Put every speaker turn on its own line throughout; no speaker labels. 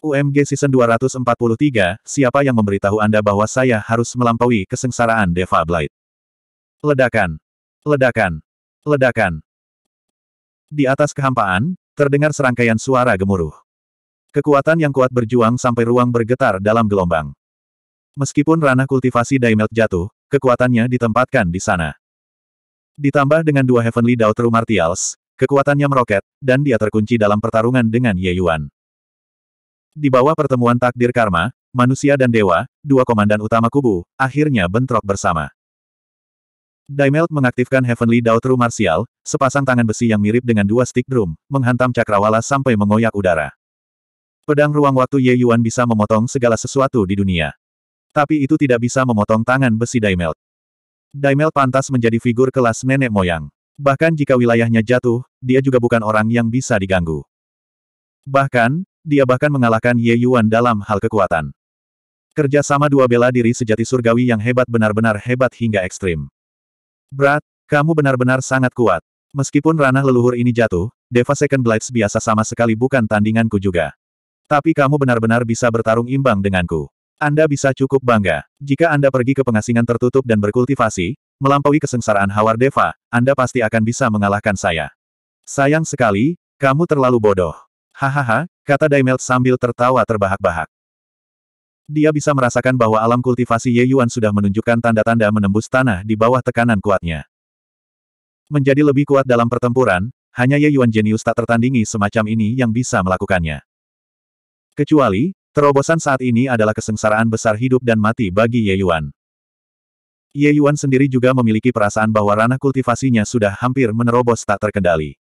UMG Season 243, siapa yang memberitahu Anda bahwa saya harus melampaui kesengsaraan Deva Blight? Ledakan! Ledakan! Ledakan! Di atas kehampaan, terdengar serangkaian suara gemuruh. Kekuatan yang kuat berjuang sampai ruang bergetar dalam gelombang. Meskipun ranah kultivasi Daimelt jatuh, kekuatannya ditempatkan di sana. Ditambah dengan dua Heavenly Daughter Martials, kekuatannya meroket, dan dia terkunci dalam pertarungan dengan Ye Yuan. Di bawah pertemuan takdir karma, manusia dan dewa, dua komandan utama kubu, akhirnya bentrok bersama. Daimelt mengaktifkan Heavenly Dautru Martial, sepasang tangan besi yang mirip dengan dua stick drum, menghantam cakrawala sampai mengoyak udara. Pedang ruang waktu Ye Yuan bisa memotong segala sesuatu di dunia. Tapi itu tidak bisa memotong tangan besi Daimelt. Daimelt pantas menjadi figur kelas nenek moyang. Bahkan jika wilayahnya jatuh, dia juga bukan orang yang bisa diganggu. Bahkan, dia bahkan mengalahkan Ye Yuan dalam hal kekuatan. Kerjasama dua bela diri sejati surgawi yang hebat benar-benar hebat hingga ekstrim. Brad, kamu benar-benar sangat kuat. Meskipun ranah leluhur ini jatuh, Deva Second Blades biasa sama sekali bukan tandinganku juga. Tapi kamu benar-benar bisa bertarung imbang denganku. Anda bisa cukup bangga. Jika Anda pergi ke pengasingan tertutup dan berkultivasi, melampaui kesengsaraan Hawar Deva, Anda pasti akan bisa mengalahkan saya. Sayang sekali, kamu terlalu bodoh. Hahaha, kata Daimelt sambil tertawa terbahak-bahak. Dia bisa merasakan bahwa alam kultivasi Ye Yuan sudah menunjukkan tanda-tanda menembus tanah di bawah tekanan kuatnya. Menjadi lebih kuat dalam pertempuran, hanya Ye Yuan jenius tak tertandingi semacam ini yang bisa melakukannya. Kecuali, terobosan saat ini adalah kesengsaraan besar hidup dan mati bagi Ye Yuan. Ye Yuan sendiri juga memiliki perasaan bahwa ranah kultivasinya sudah hampir menerobos tak terkendali.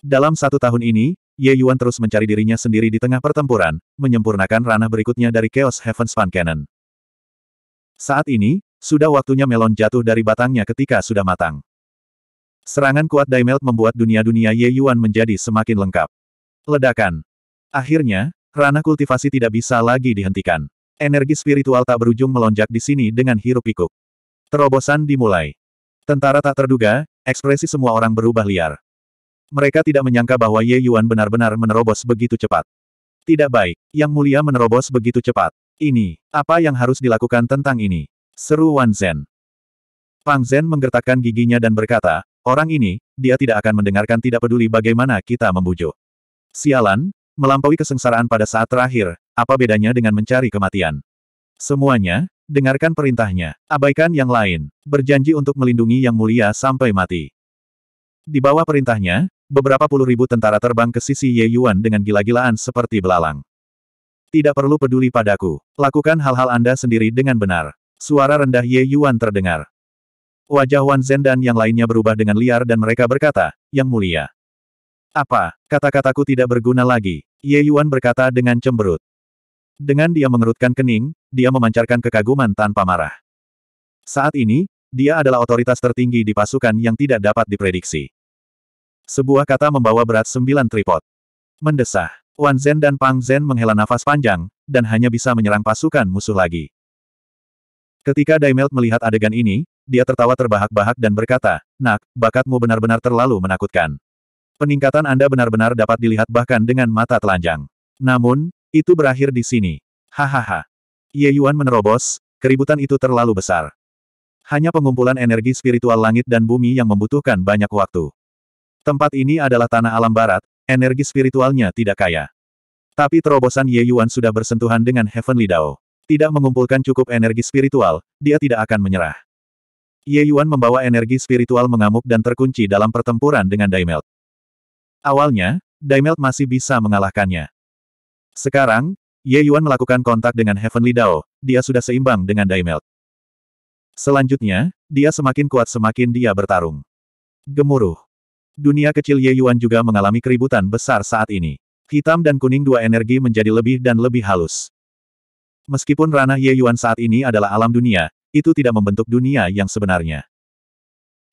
Dalam satu tahun ini, Ye Yuan terus mencari dirinya sendiri di tengah pertempuran, menyempurnakan ranah berikutnya dari Chaos Heaven's Span Cannon. Saat ini, sudah waktunya melon jatuh dari batangnya ketika sudah matang. Serangan kuat Daimelt membuat dunia-dunia Ye Yuan menjadi semakin lengkap. Ledakan. Akhirnya, ranah kultivasi tidak bisa lagi dihentikan. Energi spiritual tak berujung melonjak di sini dengan hirup pikuk Terobosan dimulai. Tentara tak terduga, ekspresi semua orang berubah liar. Mereka tidak menyangka bahwa Ye Yuan benar-benar menerobos begitu cepat. Tidak baik, Yang Mulia menerobos begitu cepat. Ini, apa yang harus dilakukan tentang ini? Seru Wan Zhen. Pang Zhen menggertakkan giginya dan berkata, orang ini, dia tidak akan mendengarkan tidak peduli bagaimana kita membujuk. Sialan, melampaui kesengsaraan pada saat terakhir, apa bedanya dengan mencari kematian? Semuanya, dengarkan perintahnya, abaikan yang lain, berjanji untuk melindungi yang mulia sampai mati. Di bawah perintahnya, beberapa puluh ribu tentara terbang ke sisi Ye Yuan dengan gila-gilaan seperti belalang. Tidak perlu peduli padaku. Lakukan hal-hal Anda sendiri dengan benar. Suara rendah Ye Yuan terdengar. Wajah Wan Zhen dan yang lainnya berubah dengan liar dan mereka berkata, Yang mulia. Apa, kata-kataku tidak berguna lagi, Ye Yuan berkata dengan cemberut. Dengan dia mengerutkan kening, dia memancarkan kekaguman tanpa marah. Saat ini, dia adalah otoritas tertinggi di pasukan yang tidak dapat diprediksi. Sebuah kata membawa berat sembilan tripod. Mendesah. Wan Zhen dan Pang Zhen menghela nafas panjang, dan hanya bisa menyerang pasukan musuh lagi. Ketika Daimelt melihat adegan ini, dia tertawa terbahak-bahak dan berkata, Nak, bakatmu benar-benar terlalu menakutkan. Peningkatan Anda benar-benar dapat dilihat bahkan dengan mata telanjang. Namun, itu berakhir di sini. Hahaha. Ye Yuan menerobos, keributan itu terlalu besar. Hanya pengumpulan energi spiritual langit dan bumi yang membutuhkan banyak waktu. Tempat ini adalah tanah alam barat, energi spiritualnya tidak kaya. Tapi terobosan Ye Yuan sudah bersentuhan dengan Heavenly Dao. Tidak mengumpulkan cukup energi spiritual, dia tidak akan menyerah. Ye Yuan membawa energi spiritual mengamuk dan terkunci dalam pertempuran dengan Daimelt. Awalnya, Daimelt masih bisa mengalahkannya. Sekarang, Ye Yuan melakukan kontak dengan Heavenly Dao, dia sudah seimbang dengan Daimelt. Selanjutnya, dia semakin kuat semakin dia bertarung. Gemuruh. Dunia kecil Ye Yuan juga mengalami keributan besar saat ini. Hitam dan kuning dua energi menjadi lebih dan lebih halus. Meskipun ranah Ye Yuan saat ini adalah alam dunia, itu tidak membentuk dunia yang sebenarnya.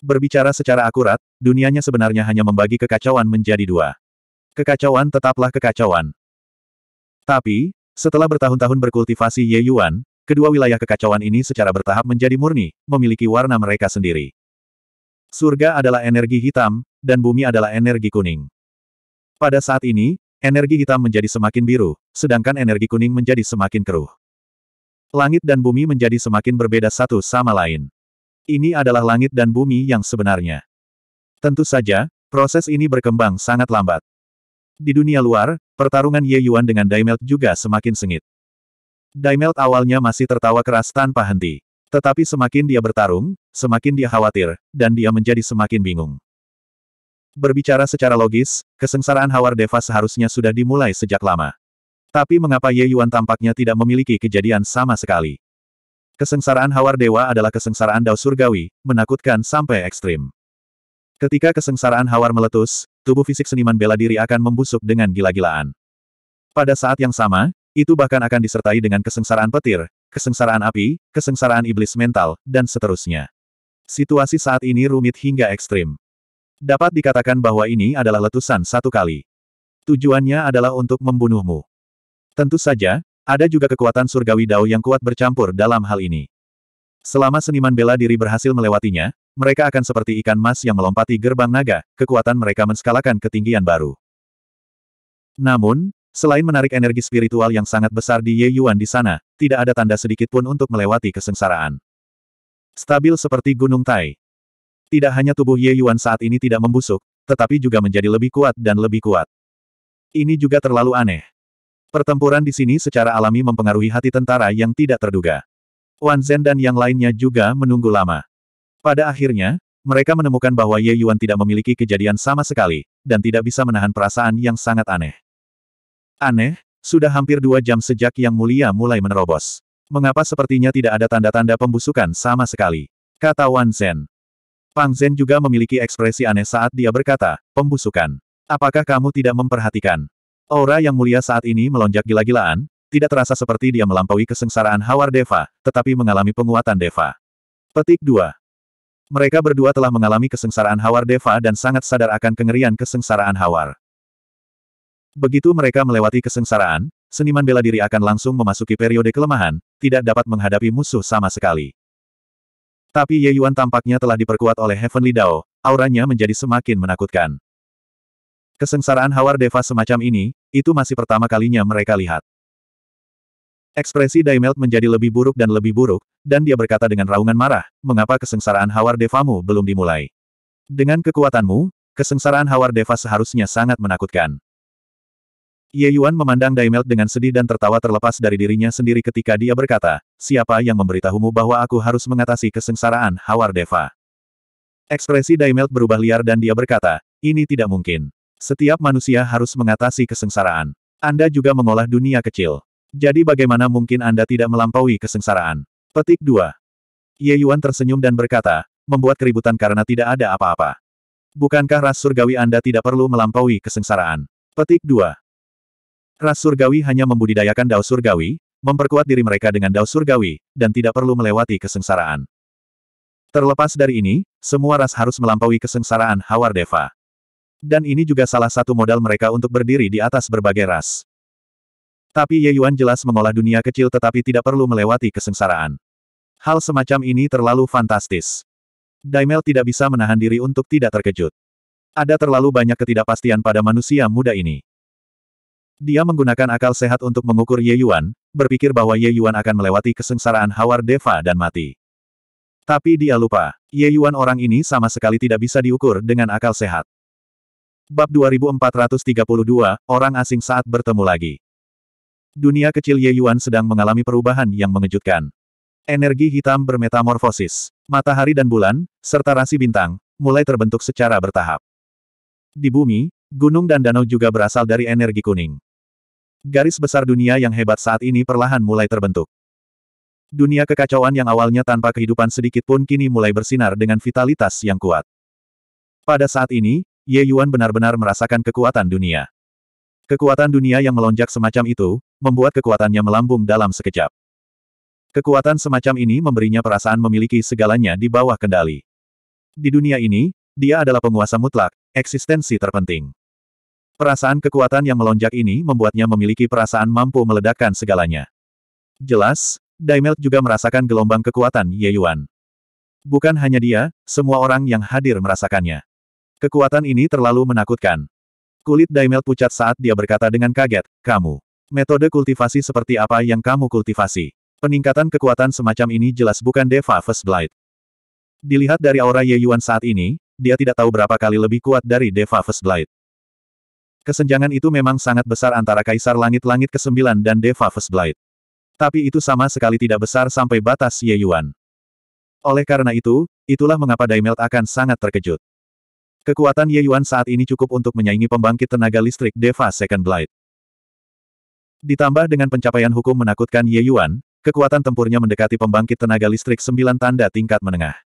Berbicara secara akurat, dunianya sebenarnya hanya membagi kekacauan menjadi dua. Kekacauan tetaplah kekacauan. Tapi, setelah bertahun-tahun berkultivasi Ye Yuan, Kedua wilayah kekacauan ini secara bertahap menjadi murni, memiliki warna mereka sendiri. Surga adalah energi hitam, dan bumi adalah energi kuning. Pada saat ini, energi hitam menjadi semakin biru, sedangkan energi kuning menjadi semakin keruh. Langit dan bumi menjadi semakin berbeda satu sama lain. Ini adalah langit dan bumi yang sebenarnya. Tentu saja, proses ini berkembang sangat lambat. Di dunia luar, pertarungan Ye Yuan dengan Daimelt juga semakin sengit. Daimelt awalnya masih tertawa keras tanpa henti. Tetapi semakin dia bertarung, semakin dia khawatir, dan dia menjadi semakin bingung. Berbicara secara logis, kesengsaraan Hawar Deva seharusnya sudah dimulai sejak lama. Tapi mengapa Ye Yuan tampaknya tidak memiliki kejadian sama sekali? Kesengsaraan Hawar Dewa adalah kesengsaraan Dao Surgawi, menakutkan sampai ekstrim. Ketika kesengsaraan Hawar meletus, tubuh fisik seniman bela diri akan membusuk dengan gila-gilaan. Pada saat yang sama, itu bahkan akan disertai dengan kesengsaraan petir, kesengsaraan api, kesengsaraan iblis mental, dan seterusnya. Situasi saat ini rumit hingga ekstrim. Dapat dikatakan bahwa ini adalah letusan satu kali. Tujuannya adalah untuk membunuhmu. Tentu saja, ada juga kekuatan surgawi Dao yang kuat bercampur dalam hal ini. Selama seniman bela diri berhasil melewatinya, mereka akan seperti ikan mas yang melompati gerbang naga, kekuatan mereka menskalakan ketinggian baru. Namun, Selain menarik energi spiritual yang sangat besar di Ye Yuan di sana, tidak ada tanda sedikit pun untuk melewati kesengsaraan. Stabil seperti Gunung Tai. Tidak hanya tubuh Ye Yuan saat ini tidak membusuk, tetapi juga menjadi lebih kuat dan lebih kuat. Ini juga terlalu aneh. Pertempuran di sini secara alami mempengaruhi hati tentara yang tidak terduga. Wan Zhen dan yang lainnya juga menunggu lama. Pada akhirnya, mereka menemukan bahwa Ye Yuan tidak memiliki kejadian sama sekali, dan tidak bisa menahan perasaan yang sangat aneh. Aneh, sudah hampir dua jam sejak Yang Mulia mulai menerobos. Mengapa sepertinya tidak ada tanda-tanda pembusukan sama sekali? Kata Wan Zhen. Pang Zhen juga memiliki ekspresi aneh saat dia berkata, pembusukan. Apakah kamu tidak memperhatikan? Aura Yang Mulia saat ini melonjak gila-gilaan, tidak terasa seperti dia melampaui kesengsaraan Hawar Deva, tetapi mengalami penguatan Deva. Petik 2. Mereka berdua telah mengalami kesengsaraan Hawar Deva dan sangat sadar akan kengerian kesengsaraan Hawar. Begitu mereka melewati kesengsaraan, seniman bela diri akan langsung memasuki periode kelemahan, tidak dapat menghadapi musuh sama sekali. Tapi Ye Yuan tampaknya telah diperkuat oleh Heavenly Dao, auranya menjadi semakin menakutkan. Kesengsaraan Hawar Deva semacam ini, itu masih pertama kalinya mereka lihat. Ekspresi Daimelt menjadi lebih buruk dan lebih buruk, dan dia berkata dengan raungan marah, mengapa kesengsaraan Hawar Devamu belum dimulai? Dengan kekuatanmu, kesengsaraan Hawar Deva seharusnya sangat menakutkan. Ye Yuan memandang Daimelt dengan sedih dan tertawa terlepas dari dirinya sendiri ketika dia berkata, siapa yang memberitahumu bahwa aku harus mengatasi kesengsaraan Hawar Deva? Ekspresi Daimelt berubah liar dan dia berkata, ini tidak mungkin. Setiap manusia harus mengatasi kesengsaraan. Anda juga mengolah dunia kecil. Jadi bagaimana mungkin Anda tidak melampaui kesengsaraan? Petik 2. Ye Yuan tersenyum dan berkata, membuat keributan karena tidak ada apa-apa. Bukankah ras surgawi Anda tidak perlu melampaui kesengsaraan? Petik 2. Ras surgawi hanya membudidayakan dao surgawi, memperkuat diri mereka dengan dao surgawi, dan tidak perlu melewati kesengsaraan. Terlepas dari ini, semua ras harus melampaui kesengsaraan Hawar Deva. Dan ini juga salah satu modal mereka untuk berdiri di atas berbagai ras. Tapi Ye Yuan jelas mengolah dunia kecil tetapi tidak perlu melewati kesengsaraan. Hal semacam ini terlalu fantastis. Daimel tidak bisa menahan diri untuk tidak terkejut. Ada terlalu banyak ketidakpastian pada manusia muda ini. Dia menggunakan akal sehat untuk mengukur Ye Yuan, berpikir bahwa Ye Yuan akan melewati kesengsaraan Hawar Deva dan mati. Tapi dia lupa, Ye Yuan orang ini sama sekali tidak bisa diukur dengan akal sehat. Bab 2432, Orang Asing Saat Bertemu Lagi Dunia kecil Ye Yuan sedang mengalami perubahan yang mengejutkan. Energi hitam bermetamorfosis, matahari dan bulan, serta rasi bintang, mulai terbentuk secara bertahap. Di bumi, gunung dan danau juga berasal dari energi kuning. Garis besar dunia yang hebat saat ini perlahan mulai terbentuk. Dunia kekacauan yang awalnya tanpa kehidupan sedikit pun kini mulai bersinar dengan vitalitas yang kuat. Pada saat ini, Ye Yuan benar-benar merasakan kekuatan dunia. Kekuatan dunia yang melonjak semacam itu, membuat kekuatannya melambung dalam sekejap. Kekuatan semacam ini memberinya perasaan memiliki segalanya di bawah kendali. Di dunia ini, dia adalah penguasa mutlak, eksistensi terpenting. Perasaan kekuatan yang melonjak ini membuatnya memiliki perasaan mampu meledakkan segalanya. Jelas, Daimelt juga merasakan gelombang kekuatan Ye Yuan. Bukan hanya dia, semua orang yang hadir merasakannya. Kekuatan ini terlalu menakutkan. Kulit Daimelt pucat saat dia berkata dengan kaget, kamu. Metode kultivasi seperti apa yang kamu kultivasi? Peningkatan kekuatan semacam ini jelas bukan Deva First Blight. Dilihat dari aura Ye Yuan saat ini, dia tidak tahu berapa kali lebih kuat dari Deva First Blight. Kesenjangan itu memang sangat besar antara Kaisar Langit-Langit ke-9 dan Deva First Blight. Tapi itu sama sekali tidak besar sampai batas Ye Yuan. Oleh karena itu, itulah mengapa Daimelt akan sangat terkejut. Kekuatan Ye Yuan saat ini cukup untuk menyaingi pembangkit tenaga listrik Deva Second Blade. Ditambah dengan pencapaian hukum menakutkan Ye Yuan, kekuatan tempurnya mendekati pembangkit tenaga listrik 9 tanda tingkat menengah.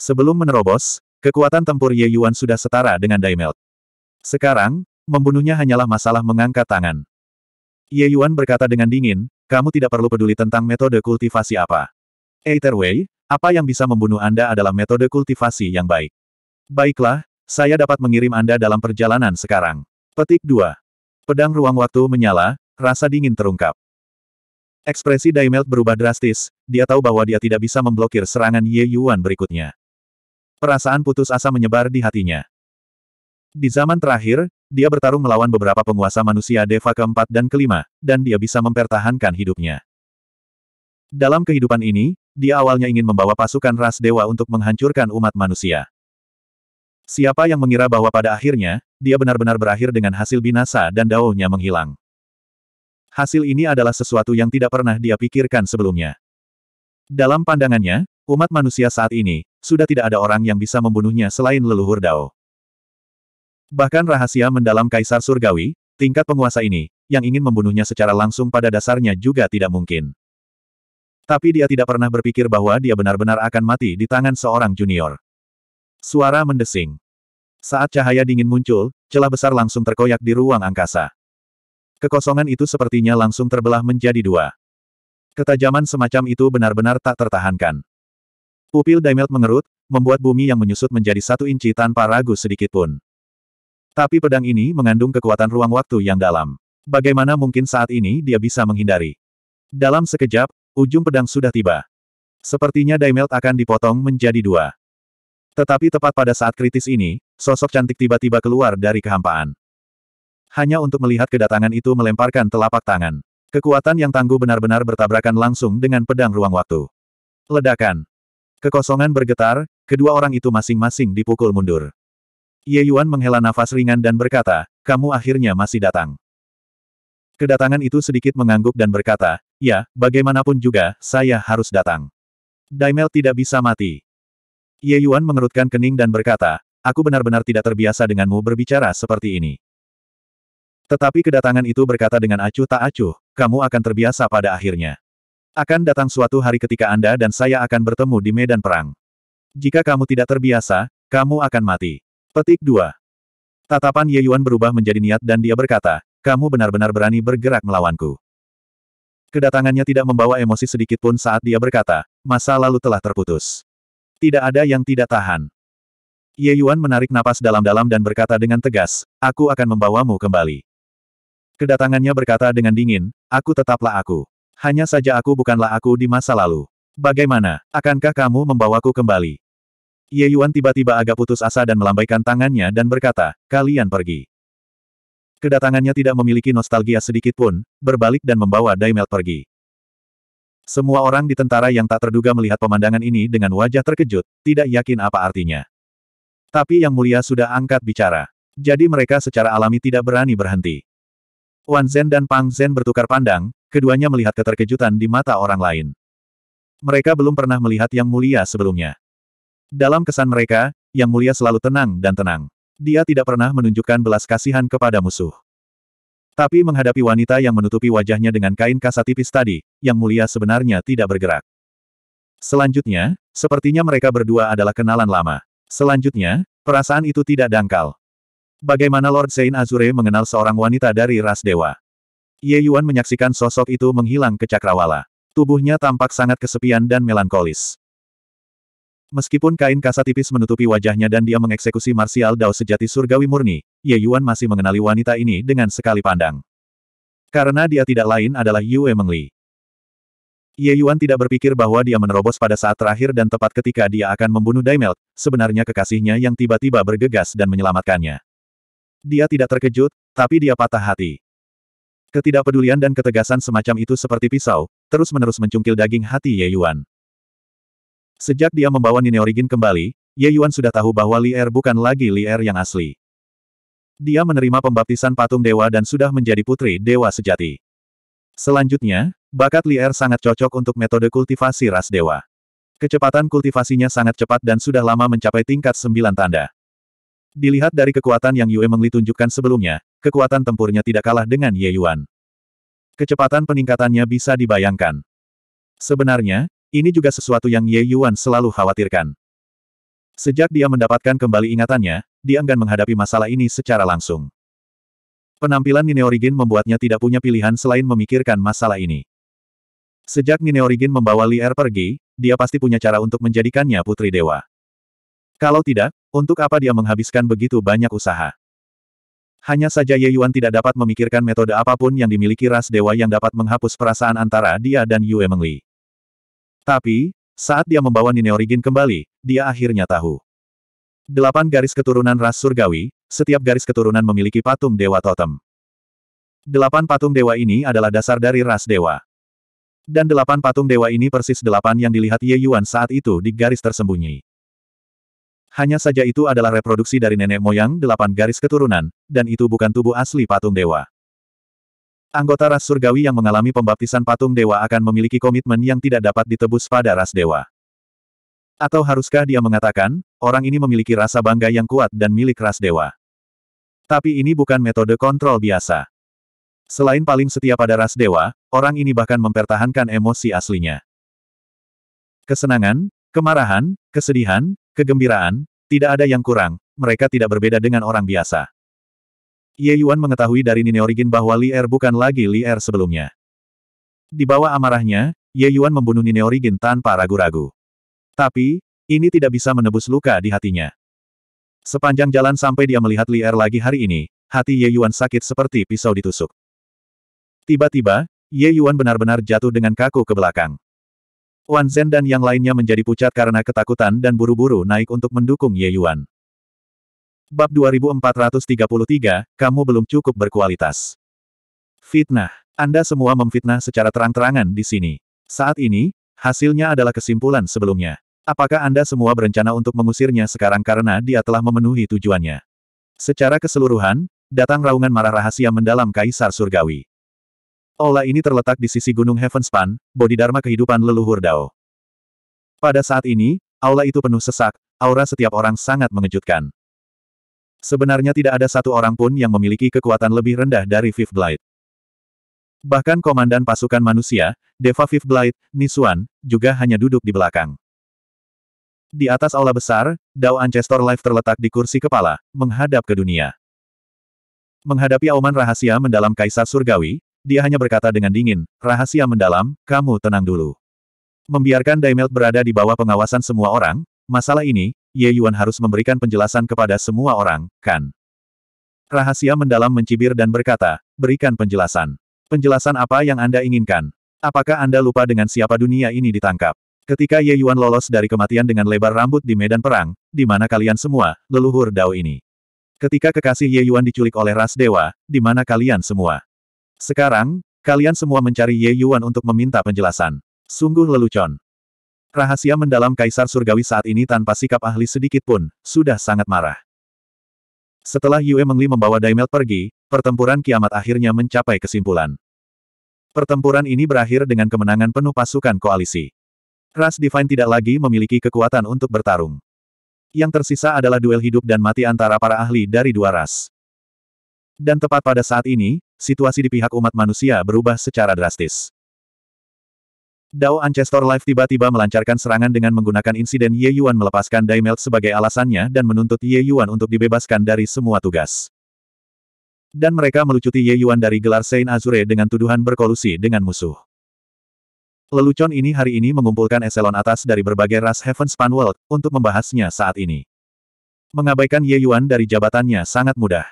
Sebelum menerobos, kekuatan tempur Ye Yuan sudah setara dengan Daimelt. Sekarang, membunuhnya hanyalah masalah mengangkat tangan. Ye Yuan berkata dengan dingin, kamu tidak perlu peduli tentang metode kultivasi apa. Eh, Either way, apa yang bisa membunuh Anda adalah metode kultivasi yang baik. Baiklah, saya dapat mengirim Anda dalam perjalanan sekarang. Petik 2. Pedang ruang waktu menyala, rasa dingin terungkap. Ekspresi Daimelt berubah drastis, dia tahu bahwa dia tidak bisa memblokir serangan Ye Yuan berikutnya. Perasaan putus asa menyebar di hatinya. Di zaman terakhir, dia bertarung melawan beberapa penguasa manusia Deva keempat dan kelima, dan dia bisa mempertahankan hidupnya. Dalam kehidupan ini, dia awalnya ingin membawa pasukan ras dewa untuk menghancurkan umat manusia. Siapa yang mengira bahwa pada akhirnya, dia benar-benar berakhir dengan hasil binasa dan daunnya menghilang. Hasil ini adalah sesuatu yang tidak pernah dia pikirkan sebelumnya. Dalam pandangannya, umat manusia saat ini, sudah tidak ada orang yang bisa membunuhnya selain leluhur dao. Bahkan rahasia mendalam Kaisar Surgawi, tingkat penguasa ini, yang ingin membunuhnya secara langsung pada dasarnya juga tidak mungkin. Tapi dia tidak pernah berpikir bahwa dia benar-benar akan mati di tangan seorang junior. Suara mendesing. Saat cahaya dingin muncul, celah besar langsung terkoyak di ruang angkasa. Kekosongan itu sepertinya langsung terbelah menjadi dua. Ketajaman semacam itu benar-benar tak tertahankan. Pupil Daimelt mengerut, membuat bumi yang menyusut menjadi satu inci tanpa ragu sedikitpun. Tapi pedang ini mengandung kekuatan ruang waktu yang dalam. Bagaimana mungkin saat ini dia bisa menghindari? Dalam sekejap, ujung pedang sudah tiba. Sepertinya Daimelt akan dipotong menjadi dua. Tetapi tepat pada saat kritis ini, sosok cantik tiba-tiba keluar dari kehampaan. Hanya untuk melihat kedatangan itu melemparkan telapak tangan. Kekuatan yang tangguh benar-benar bertabrakan langsung dengan pedang ruang waktu. Ledakan. Kekosongan bergetar, kedua orang itu masing-masing dipukul mundur. Ye Yuan menghela nafas ringan dan berkata, kamu akhirnya masih datang. Kedatangan itu sedikit mengangguk dan berkata, ya, bagaimanapun juga, saya harus datang. Daimel tidak bisa mati. Ye Yuan mengerutkan kening dan berkata, aku benar-benar tidak terbiasa denganmu berbicara seperti ini. Tetapi kedatangan itu berkata dengan acuh tak acuh, kamu akan terbiasa pada akhirnya. Akan datang suatu hari ketika Anda dan saya akan bertemu di medan perang. Jika kamu tidak terbiasa, kamu akan mati. Petik 2. Tatapan Ye Yuan berubah menjadi niat dan dia berkata, kamu benar-benar berani bergerak melawanku. Kedatangannya tidak membawa emosi sedikit pun saat dia berkata, masa lalu telah terputus. Tidak ada yang tidak tahan. Ye Yuan menarik napas dalam-dalam dan berkata dengan tegas, aku akan membawamu kembali. Kedatangannya berkata dengan dingin, aku tetaplah aku. Hanya saja aku bukanlah aku di masa lalu. Bagaimana, akankah kamu membawaku kembali? Ye Yuan tiba-tiba agak putus asa dan melambaikan tangannya dan berkata, kalian pergi. Kedatangannya tidak memiliki nostalgia sedikit pun, berbalik dan membawa Daimel pergi. Semua orang di tentara yang tak terduga melihat pemandangan ini dengan wajah terkejut, tidak yakin apa artinya. Tapi Yang Mulia sudah angkat bicara. Jadi mereka secara alami tidak berani berhenti. Wan Zen dan Pang Zen bertukar pandang, keduanya melihat keterkejutan di mata orang lain. Mereka belum pernah melihat Yang Mulia sebelumnya. Dalam kesan mereka, Yang Mulia selalu tenang dan tenang. Dia tidak pernah menunjukkan belas kasihan kepada musuh. Tapi menghadapi wanita yang menutupi wajahnya dengan kain kasa tipis tadi, Yang Mulia sebenarnya tidak bergerak. Selanjutnya, sepertinya mereka berdua adalah kenalan lama. Selanjutnya, perasaan itu tidak dangkal. Bagaimana Lord Saint Azure mengenal seorang wanita dari ras dewa? Ye Yuan menyaksikan sosok itu menghilang ke cakrawala. Tubuhnya tampak sangat kesepian dan melankolis. Meskipun kain kasa tipis menutupi wajahnya dan dia mengeksekusi martial dao sejati surgawi murni, Ye Yuan masih mengenali wanita ini dengan sekali pandang. Karena dia tidak lain adalah Yue Mengli. Ye Yuan tidak berpikir bahwa dia menerobos pada saat terakhir dan tepat ketika dia akan membunuh Daimel, sebenarnya kekasihnya yang tiba-tiba bergegas dan menyelamatkannya. Dia tidak terkejut, tapi dia patah hati. Ketidakpedulian dan ketegasan semacam itu seperti pisau, terus-menerus mencungkil daging hati Ye Yuan. Sejak dia membawa Origin kembali, Ye Yuan sudah tahu bahwa Li Er bukan lagi Li Er yang asli. Dia menerima pembaptisan patung dewa dan sudah menjadi putri dewa sejati. Selanjutnya, bakat Li Er sangat cocok untuk metode kultivasi ras dewa. Kecepatan kultivasinya sangat cepat dan sudah lama mencapai tingkat sembilan tanda. Dilihat dari kekuatan yang Yue Mengli tunjukkan sebelumnya, kekuatan tempurnya tidak kalah dengan Ye Yuan. Kecepatan peningkatannya bisa dibayangkan. Sebenarnya, ini juga sesuatu yang Ye Yuan selalu khawatirkan. Sejak dia mendapatkan kembali ingatannya, dia enggan menghadapi masalah ini secara langsung. Penampilan Nine Origin membuatnya tidak punya pilihan selain memikirkan masalah ini. Sejak Nine Origin membawa Li Er pergi, dia pasti punya cara untuk menjadikannya putri dewa. Kalau tidak, untuk apa dia menghabiskan begitu banyak usaha? Hanya saja Ye Yuan tidak dapat memikirkan metode apapun yang dimiliki ras dewa yang dapat menghapus perasaan antara dia dan Yue Mengli. Tapi, saat dia membawa Origin kembali, dia akhirnya tahu. Delapan garis keturunan ras surgawi, setiap garis keturunan memiliki patung dewa totem. Delapan patung dewa ini adalah dasar dari ras dewa. Dan delapan patung dewa ini persis delapan yang dilihat Ye Yuan saat itu di garis tersembunyi. Hanya saja itu adalah reproduksi dari nenek moyang delapan garis keturunan, dan itu bukan tubuh asli patung dewa. Anggota ras surgawi yang mengalami pembaptisan patung dewa akan memiliki komitmen yang tidak dapat ditebus pada ras dewa. Atau haruskah dia mengatakan, orang ini memiliki rasa bangga yang kuat dan milik ras dewa. Tapi ini bukan metode kontrol biasa. Selain paling setia pada ras dewa, orang ini bahkan mempertahankan emosi aslinya. Kesenangan, kemarahan, kesedihan, kegembiraan, tidak ada yang kurang, mereka tidak berbeda dengan orang biasa. Ye Yuan mengetahui dari Nine Origin bahwa Li Er bukan lagi Li Er sebelumnya. Di bawah amarahnya, Ye Yuan membunuh Nine Origin tanpa ragu-ragu. Tapi, ini tidak bisa menebus luka di hatinya. Sepanjang jalan sampai dia melihat Li Er lagi hari ini, hati Ye Yuan sakit seperti pisau ditusuk. Tiba-tiba, Ye Yuan benar-benar jatuh dengan kaku ke belakang. Wan Zhen dan yang lainnya menjadi pucat karena ketakutan dan buru-buru naik untuk mendukung Ye Yuan. Bab 2433, kamu belum cukup berkualitas. Fitnah. Anda semua memfitnah secara terang-terangan di sini. Saat ini, hasilnya adalah kesimpulan sebelumnya. Apakah Anda semua berencana untuk mengusirnya sekarang karena dia telah memenuhi tujuannya? Secara keseluruhan, datang raungan marah rahasia mendalam Kaisar Surgawi. Ola ini terletak di sisi Gunung Heavenspan, Bodhidharma kehidupan leluhur Dao. Pada saat ini, aula itu penuh sesak, aura setiap orang sangat mengejutkan. Sebenarnya tidak ada satu orang pun yang memiliki kekuatan lebih rendah dari Fifth Blade. Bahkan komandan pasukan manusia, Deva Fifth Blade, Nisuan, juga hanya duduk di belakang. Di atas aula besar, Dao Ancestor Life terletak di kursi kepala, menghadap ke dunia. Menghadapi auman rahasia mendalam Kaisar Surgawi, dia hanya berkata dengan dingin, rahasia mendalam, kamu tenang dulu. Membiarkan Daimelt berada di bawah pengawasan semua orang, masalah ini, Ye Yuan harus memberikan penjelasan kepada semua orang, kan? Rahasia mendalam mencibir dan berkata, berikan penjelasan. Penjelasan apa yang Anda inginkan? Apakah Anda lupa dengan siapa dunia ini ditangkap? Ketika Ye Yuan lolos dari kematian dengan lebar rambut di medan perang, di mana kalian semua, leluhur Dao ini? Ketika kekasih Ye Yuan diculik oleh ras dewa, di mana kalian semua? Sekarang, kalian semua mencari Ye Yuan untuk meminta penjelasan. Sungguh lelucon. Rahasia mendalam Kaisar Surgawi saat ini tanpa sikap ahli sedikit pun, sudah sangat marah. Setelah Yue Mengli membawa Daimel pergi, pertempuran kiamat akhirnya mencapai kesimpulan. Pertempuran ini berakhir dengan kemenangan penuh pasukan koalisi. Ras Divine tidak lagi memiliki kekuatan untuk bertarung. Yang tersisa adalah duel hidup dan mati antara para ahli dari dua ras. Dan tepat pada saat ini, situasi di pihak umat manusia berubah secara drastis. Dao Ancestor Life tiba-tiba melancarkan serangan dengan menggunakan insiden Ye Yuan melepaskan Daimelt sebagai alasannya dan menuntut Ye Yuan untuk dibebaskan dari semua tugas. Dan mereka melucuti Ye Yuan dari gelar Saint Azure dengan tuduhan berkolusi dengan musuh. Lelucon ini hari ini mengumpulkan eselon atas dari berbagai ras Heaven Span World, untuk membahasnya saat ini. Mengabaikan Ye Yuan dari jabatannya sangat mudah.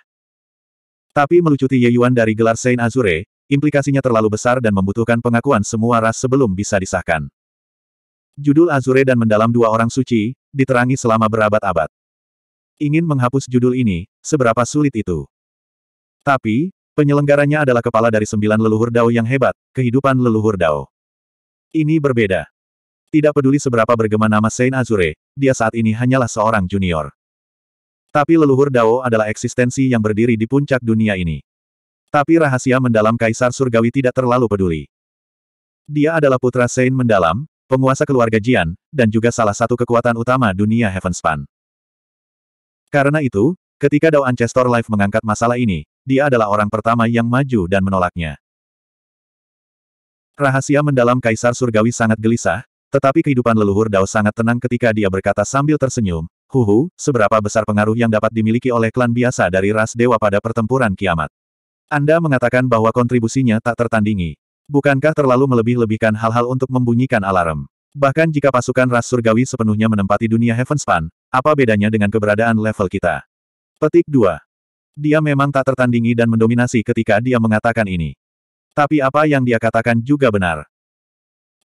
Tapi melucuti Ye Yuan dari gelar Saint Azure, Implikasinya terlalu besar dan membutuhkan pengakuan semua ras sebelum bisa disahkan. Judul Azure dan Mendalam Dua Orang Suci, diterangi selama berabad-abad. Ingin menghapus judul ini, seberapa sulit itu. Tapi, penyelenggaranya adalah kepala dari sembilan leluhur Dao yang hebat, kehidupan leluhur Dao. Ini berbeda. Tidak peduli seberapa bergema nama Saint Azure, dia saat ini hanyalah seorang junior. Tapi leluhur Dao adalah eksistensi yang berdiri di puncak dunia ini. Tapi rahasia mendalam Kaisar Surgawi tidak terlalu peduli. Dia adalah putra Sein mendalam, penguasa keluarga Jian, dan juga salah satu kekuatan utama dunia Heavenspan. Karena itu, ketika Dao Ancestor Life mengangkat masalah ini, dia adalah orang pertama yang maju dan menolaknya. Rahasia mendalam Kaisar Surgawi sangat gelisah, tetapi kehidupan leluhur Dao sangat tenang ketika dia berkata sambil tersenyum, Huhu, seberapa besar pengaruh yang dapat dimiliki oleh klan biasa dari ras dewa pada pertempuran kiamat. Anda mengatakan bahwa kontribusinya tak tertandingi. Bukankah terlalu melebih-lebihkan hal-hal untuk membunyikan alarm? Bahkan jika pasukan ras surgawi sepenuhnya menempati dunia Heavenspan, apa bedanya dengan keberadaan level kita? Petik 2. Dia memang tak tertandingi dan mendominasi ketika dia mengatakan ini. Tapi apa yang dia katakan juga benar.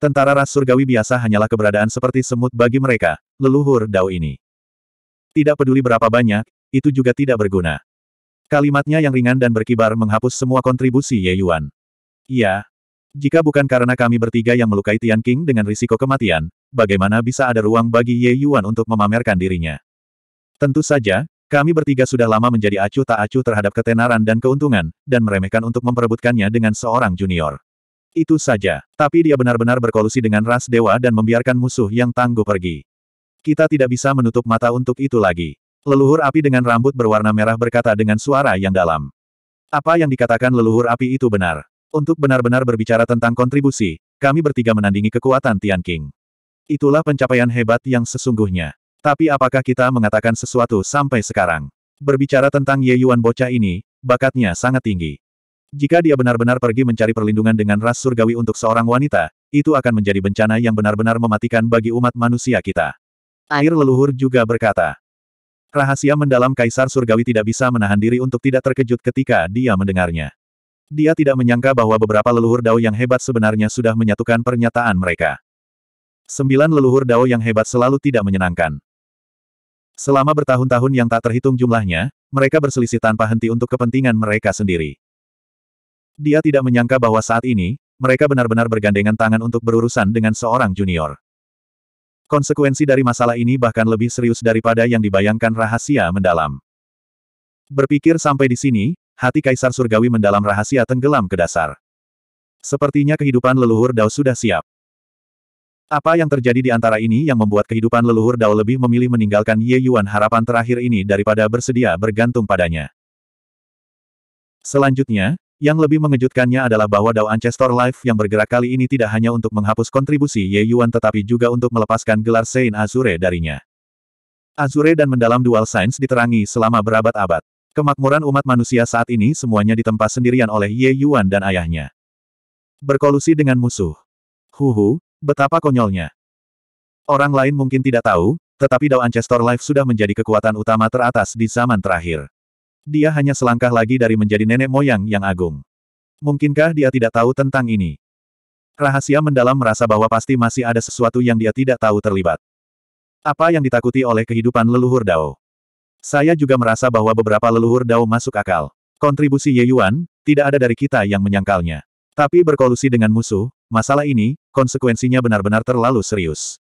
Tentara ras surgawi biasa hanyalah keberadaan seperti semut bagi mereka, leluhur Dao ini. Tidak peduli berapa banyak, itu juga tidak berguna. Kalimatnya yang ringan dan berkibar menghapus semua kontribusi Ye Yuan. Iya. Jika bukan karena kami bertiga yang melukai Tian King dengan risiko kematian, bagaimana bisa ada ruang bagi Ye Yuan untuk memamerkan dirinya? Tentu saja, kami bertiga sudah lama menjadi acuh tak acuh terhadap ketenaran dan keuntungan, dan meremehkan untuk memperebutkannya dengan seorang junior. Itu saja, tapi dia benar-benar berkolusi dengan ras dewa dan membiarkan musuh yang tangguh pergi. Kita tidak bisa menutup mata untuk itu lagi. Leluhur api dengan rambut berwarna merah berkata dengan suara yang dalam. Apa yang dikatakan leluhur api itu benar. Untuk benar-benar berbicara tentang kontribusi, kami bertiga menandingi kekuatan Tian King. Itulah pencapaian hebat yang sesungguhnya. Tapi apakah kita mengatakan sesuatu sampai sekarang? Berbicara tentang Ye Yuan bocah ini, bakatnya sangat tinggi. Jika dia benar-benar pergi mencari perlindungan dengan ras surgawi untuk seorang wanita, itu akan menjadi bencana yang benar-benar mematikan bagi umat manusia kita. Air leluhur juga berkata, Rahasia mendalam Kaisar Surgawi tidak bisa menahan diri untuk tidak terkejut ketika dia mendengarnya. Dia tidak menyangka bahwa beberapa leluhur Dao yang hebat sebenarnya sudah menyatukan pernyataan mereka. Sembilan leluhur Dao yang hebat selalu tidak menyenangkan. Selama bertahun-tahun yang tak terhitung jumlahnya, mereka berselisih tanpa henti untuk kepentingan mereka sendiri. Dia tidak menyangka bahwa saat ini, mereka benar-benar bergandengan tangan untuk berurusan dengan seorang junior. Konsekuensi dari masalah ini bahkan lebih serius daripada yang dibayangkan rahasia mendalam. Berpikir sampai di sini, hati Kaisar Surgawi mendalam rahasia tenggelam ke dasar. Sepertinya kehidupan leluhur Dao sudah siap. Apa yang terjadi di antara ini yang membuat kehidupan leluhur Dao lebih memilih meninggalkan Ye Yuan harapan terakhir ini daripada bersedia bergantung padanya. Selanjutnya, yang lebih mengejutkannya adalah bahwa Dao Ancestor Life yang bergerak kali ini tidak hanya untuk menghapus kontribusi Ye Yuan tetapi juga untuk melepaskan gelar Saint Azure darinya. Azure dan mendalam dual science diterangi selama berabad-abad. Kemakmuran umat manusia saat ini semuanya ditempa sendirian oleh Ye Yuan dan ayahnya. Berkolusi dengan musuh. Huhu, betapa konyolnya. Orang lain mungkin tidak tahu, tetapi Dao Ancestor Life sudah menjadi kekuatan utama teratas di zaman terakhir. Dia hanya selangkah lagi dari menjadi nenek moyang yang agung. Mungkinkah dia tidak tahu tentang ini? Rahasia mendalam merasa bahwa pasti masih ada sesuatu yang dia tidak tahu terlibat. Apa yang ditakuti oleh kehidupan leluhur Dao? Saya juga merasa bahwa beberapa leluhur Dao masuk akal. Kontribusi Ye Yuan, tidak ada dari kita yang menyangkalnya. Tapi berkolusi dengan musuh, masalah ini, konsekuensinya benar-benar terlalu serius.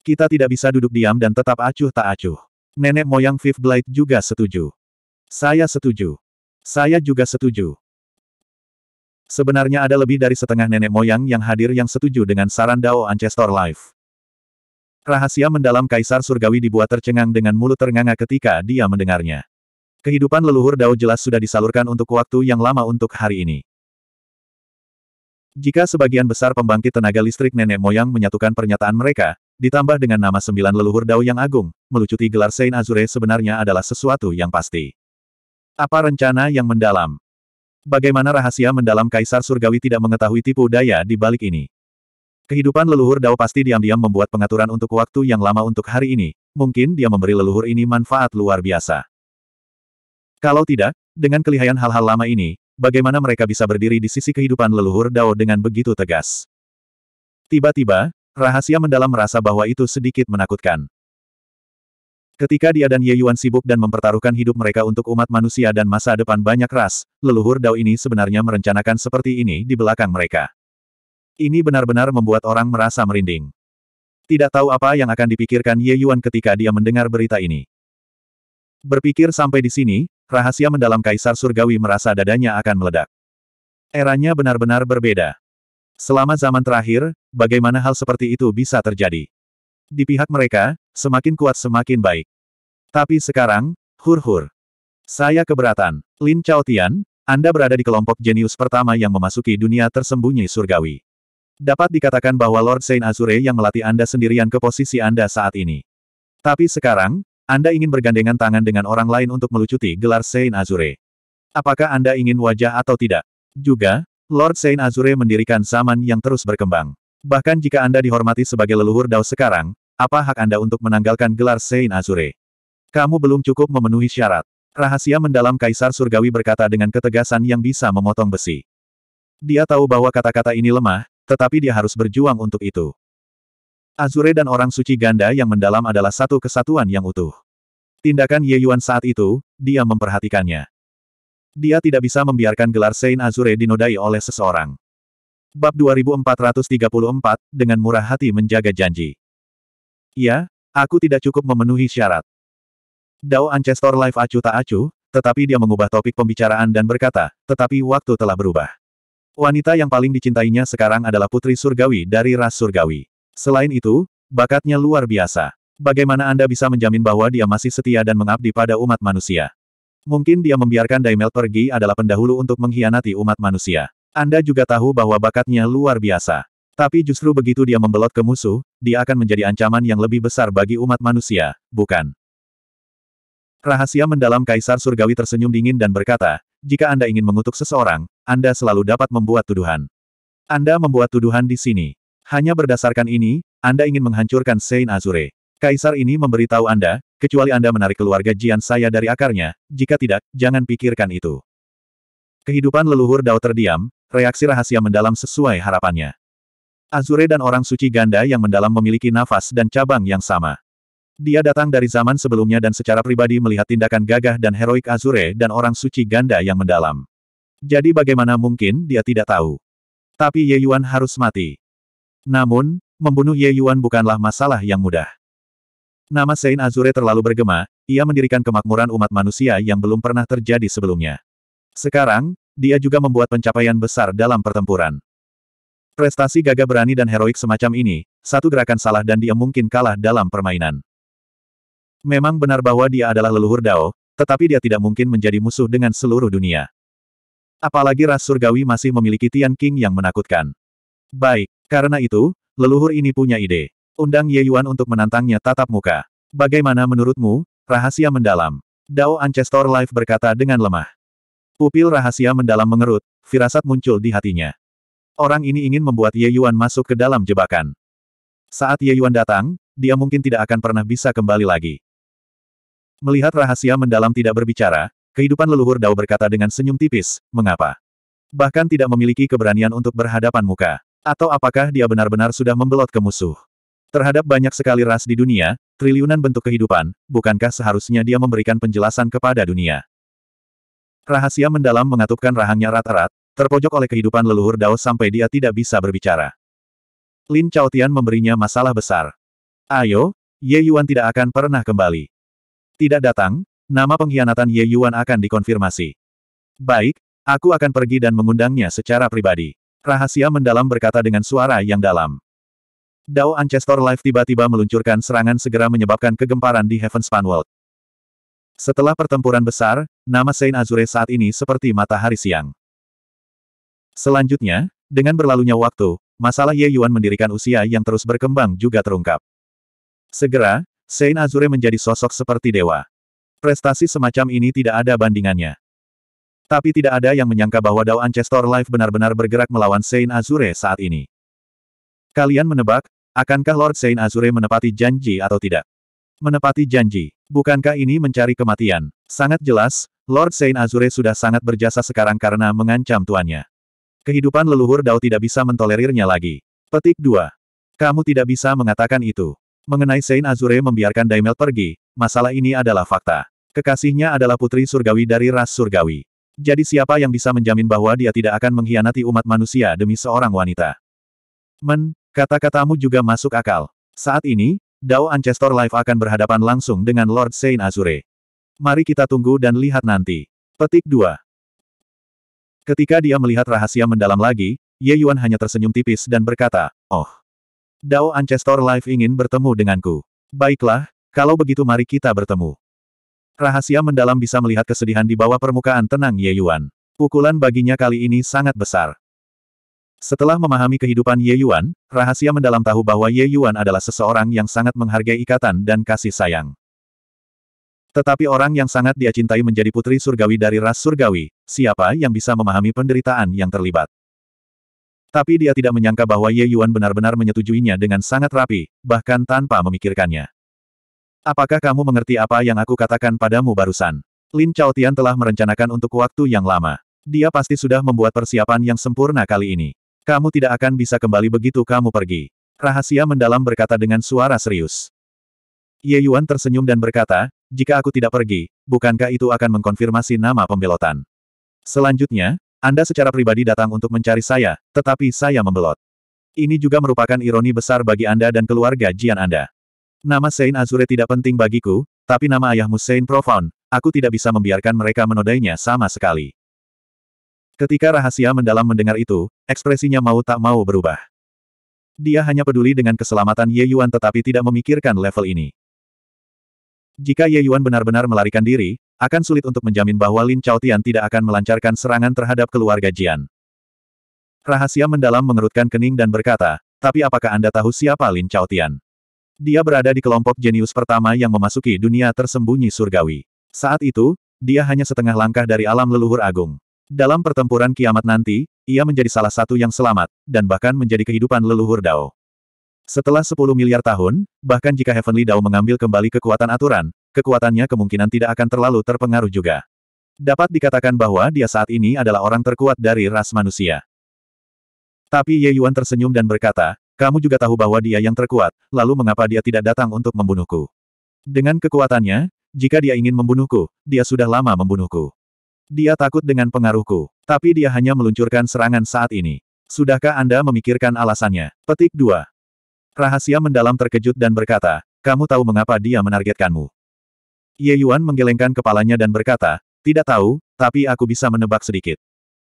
Kita tidak bisa duduk diam dan tetap acuh tak acuh. Nenek moyang Fifth Blade juga setuju. Saya setuju. Saya juga setuju. Sebenarnya ada lebih dari setengah nenek moyang yang hadir yang setuju dengan saran Dao Ancestor Life. Rahasia mendalam Kaisar Surgawi dibuat tercengang dengan mulut ternganga ketika dia mendengarnya. Kehidupan leluhur Dao jelas sudah disalurkan untuk waktu yang lama untuk hari ini. Jika sebagian besar pembangkit tenaga listrik nenek moyang menyatukan pernyataan mereka, ditambah dengan nama sembilan leluhur Dao yang agung, melucuti gelar Saint Azure sebenarnya adalah sesuatu yang pasti. Apa rencana yang mendalam? Bagaimana rahasia mendalam Kaisar Surgawi tidak mengetahui tipu daya di balik ini? Kehidupan leluhur Dao pasti diam-diam membuat pengaturan untuk waktu yang lama untuk hari ini, mungkin dia memberi leluhur ini manfaat luar biasa. Kalau tidak, dengan kelihaian hal-hal lama ini, bagaimana mereka bisa berdiri di sisi kehidupan leluhur Dao dengan begitu tegas? Tiba-tiba, rahasia mendalam merasa bahwa itu sedikit menakutkan. Ketika dia dan Ye Yuan sibuk dan mempertaruhkan hidup mereka untuk umat manusia dan masa depan banyak ras, leluhur Dao ini sebenarnya merencanakan seperti ini di belakang mereka. Ini benar-benar membuat orang merasa merinding. Tidak tahu apa yang akan dipikirkan Ye Yuan ketika dia mendengar berita ini. Berpikir sampai di sini, rahasia mendalam Kaisar Surgawi merasa dadanya akan meledak. Eranya benar-benar berbeda. Selama zaman terakhir, bagaimana hal seperti itu bisa terjadi? Di pihak mereka, Semakin kuat semakin baik. Tapi sekarang, hur-hur. Saya keberatan. Lin Chaotian, Anda berada di kelompok jenius pertama yang memasuki dunia tersembunyi surgawi. Dapat dikatakan bahwa Lord Saint Azure yang melatih Anda sendirian ke posisi Anda saat ini. Tapi sekarang, Anda ingin bergandengan tangan dengan orang lain untuk melucuti gelar Saint Azure. Apakah Anda ingin wajah atau tidak? Juga, Lord Saint Azure mendirikan zaman yang terus berkembang. Bahkan jika Anda dihormati sebagai leluhur Dao sekarang, apa hak Anda untuk menanggalkan gelar Sein Azure? Kamu belum cukup memenuhi syarat. Rahasia mendalam Kaisar Surgawi berkata dengan ketegasan yang bisa memotong besi. Dia tahu bahwa kata-kata ini lemah, tetapi dia harus berjuang untuk itu. Azure dan orang suci ganda yang mendalam adalah satu kesatuan yang utuh. Tindakan Ye Yuan saat itu, dia memperhatikannya. Dia tidak bisa membiarkan gelar Sein Azure dinodai oleh seseorang. Bab 2434, dengan murah hati menjaga janji. Ya, aku tidak cukup memenuhi syarat. Dao Ancestor Life acu tak acu, tetapi dia mengubah topik pembicaraan dan berkata, tetapi waktu telah berubah. Wanita yang paling dicintainya sekarang adalah putri surgawi dari ras surgawi. Selain itu, bakatnya luar biasa. Bagaimana Anda bisa menjamin bahwa dia masih setia dan mengabdi pada umat manusia? Mungkin dia membiarkan Daimel pergi adalah pendahulu untuk mengkhianati umat manusia. Anda juga tahu bahwa bakatnya luar biasa. Tapi justru begitu dia membelot ke musuh, dia akan menjadi ancaman yang lebih besar bagi umat manusia, bukan? Rahasia mendalam Kaisar Surgawi tersenyum dingin dan berkata, jika Anda ingin mengutuk seseorang, Anda selalu dapat membuat tuduhan. Anda membuat tuduhan di sini. Hanya berdasarkan ini, Anda ingin menghancurkan Sein Azure. Kaisar ini memberitahu Anda, kecuali Anda menarik keluarga Jian saya dari akarnya, jika tidak, jangan pikirkan itu. Kehidupan leluhur Dao terdiam, reaksi rahasia mendalam sesuai harapannya. Azure dan orang suci ganda yang mendalam memiliki nafas dan cabang yang sama. Dia datang dari zaman sebelumnya dan secara pribadi melihat tindakan gagah dan heroik Azure dan orang suci ganda yang mendalam. Jadi bagaimana mungkin dia tidak tahu? Tapi Ye Yuan harus mati. Namun, membunuh Ye Yuan bukanlah masalah yang mudah. Nama Sein Azure terlalu bergema, ia mendirikan kemakmuran umat manusia yang belum pernah terjadi sebelumnya. Sekarang, dia juga membuat pencapaian besar dalam pertempuran. Prestasi gagah berani dan heroik semacam ini, satu gerakan salah dan dia mungkin kalah dalam permainan. Memang benar bahwa dia adalah leluhur Dao, tetapi dia tidak mungkin menjadi musuh dengan seluruh dunia. Apalagi ras surgawi masih memiliki Tian King yang menakutkan. Baik, karena itu, leluhur ini punya ide. Undang Ye Yuan untuk menantangnya tatap muka. Bagaimana menurutmu, rahasia mendalam? Dao Ancestor Life berkata dengan lemah. Pupil rahasia mendalam mengerut, firasat muncul di hatinya. Orang ini ingin membuat Ye Yuan masuk ke dalam jebakan. Saat Ye Yuan datang, dia mungkin tidak akan pernah bisa kembali lagi. Melihat rahasia mendalam tidak berbicara, kehidupan leluhur Dao berkata dengan senyum tipis, mengapa? Bahkan tidak memiliki keberanian untuk berhadapan muka. Atau apakah dia benar-benar sudah membelot ke musuh? Terhadap banyak sekali ras di dunia, triliunan bentuk kehidupan, bukankah seharusnya dia memberikan penjelasan kepada dunia? Rahasia mendalam mengatupkan rahangnya rata rat Terpojok oleh kehidupan leluhur Dao sampai dia tidak bisa berbicara. Lin Tian memberinya masalah besar. Ayo, Ye Yuan tidak akan pernah kembali. Tidak datang, nama pengkhianatan Ye Yuan akan dikonfirmasi. Baik, aku akan pergi dan mengundangnya secara pribadi. Rahasia mendalam berkata dengan suara yang dalam. Dao Ancestor Life tiba-tiba meluncurkan serangan segera menyebabkan kegemparan di Heavenspan World. Setelah pertempuran besar, nama Saint Azure saat ini seperti matahari siang. Selanjutnya, dengan berlalunya waktu, masalah Ye Yuan mendirikan usia yang terus berkembang juga terungkap. Segera, Sein Azure menjadi sosok seperti dewa. Prestasi semacam ini tidak ada bandingannya. Tapi tidak ada yang menyangka bahwa Dao Ancestor Life benar-benar bergerak melawan Sein Azure saat ini. Kalian menebak, akankah Lord Sein Azure menepati janji atau tidak? Menepati janji, bukankah ini mencari kematian? Sangat jelas, Lord Sein Azure sudah sangat berjasa sekarang karena mengancam tuannya. Kehidupan leluhur Dao tidak bisa mentolerirnya lagi. Petik 2. Kamu tidak bisa mengatakan itu. Mengenai Saint Azure membiarkan Daimel pergi, masalah ini adalah fakta. Kekasihnya adalah putri surgawi dari ras surgawi. Jadi siapa yang bisa menjamin bahwa dia tidak akan mengkhianati umat manusia demi seorang wanita? Men, kata-katamu juga masuk akal. Saat ini, Dao Ancestor Life akan berhadapan langsung dengan Lord Saint Azure. Mari kita tunggu dan lihat nanti. Petik 2. Ketika dia melihat rahasia mendalam lagi, Ye Yuan hanya tersenyum tipis dan berkata, Oh, Dao Ancestor Life ingin bertemu denganku. Baiklah, kalau begitu mari kita bertemu. Rahasia mendalam bisa melihat kesedihan di bawah permukaan tenang Ye Yuan. Pukulan baginya kali ini sangat besar. Setelah memahami kehidupan Ye Yuan, rahasia mendalam tahu bahwa Ye Yuan adalah seseorang yang sangat menghargai ikatan dan kasih sayang. Tetapi orang yang sangat dia cintai menjadi putri surgawi dari ras surgawi, siapa yang bisa memahami penderitaan yang terlibat. Tapi dia tidak menyangka bahwa Ye Yuan benar-benar menyetujuinya dengan sangat rapi, bahkan tanpa memikirkannya. Apakah kamu mengerti apa yang aku katakan padamu barusan? Lin Chaotian telah merencanakan untuk waktu yang lama. Dia pasti sudah membuat persiapan yang sempurna kali ini. Kamu tidak akan bisa kembali begitu kamu pergi. Rahasia mendalam berkata dengan suara serius. Ye Yuan tersenyum dan berkata, jika aku tidak pergi, bukankah itu akan mengkonfirmasi nama pembelotan? Selanjutnya, Anda secara pribadi datang untuk mencari saya, tetapi saya membelot. Ini juga merupakan ironi besar bagi Anda dan keluarga Jian Anda. Nama Sein Azure tidak penting bagiku, tapi nama ayahmu Sein Profound, aku tidak bisa membiarkan mereka menodainya sama sekali. Ketika rahasia mendalam mendengar itu, ekspresinya mau tak mau berubah. Dia hanya peduli dengan keselamatan Ye Yuan tetapi tidak memikirkan level ini. Jika Ye Yuan benar-benar melarikan diri, akan sulit untuk menjamin bahwa Lin Tian tidak akan melancarkan serangan terhadap keluarga Jian. Rahasia mendalam mengerutkan kening dan berkata, tapi apakah Anda tahu siapa Lin Tian? Dia berada di kelompok jenius pertama yang memasuki dunia tersembunyi surgawi. Saat itu, dia hanya setengah langkah dari alam leluhur agung. Dalam pertempuran kiamat nanti, ia menjadi salah satu yang selamat, dan bahkan menjadi kehidupan leluhur Dao. Setelah 10 miliar tahun, bahkan jika Heavenly Dao mengambil kembali kekuatan aturan, kekuatannya kemungkinan tidak akan terlalu terpengaruh juga. Dapat dikatakan bahwa dia saat ini adalah orang terkuat dari ras manusia. Tapi Ye Yuan tersenyum dan berkata, kamu juga tahu bahwa dia yang terkuat, lalu mengapa dia tidak datang untuk membunuhku? Dengan kekuatannya, jika dia ingin membunuhku, dia sudah lama membunuhku. Dia takut dengan pengaruhku, tapi dia hanya meluncurkan serangan saat ini. Sudahkah Anda memikirkan alasannya? Petik 2. Rahasia mendalam terkejut dan berkata, kamu tahu mengapa dia menargetkanmu. Ye Yuan menggelengkan kepalanya dan berkata, tidak tahu, tapi aku bisa menebak sedikit.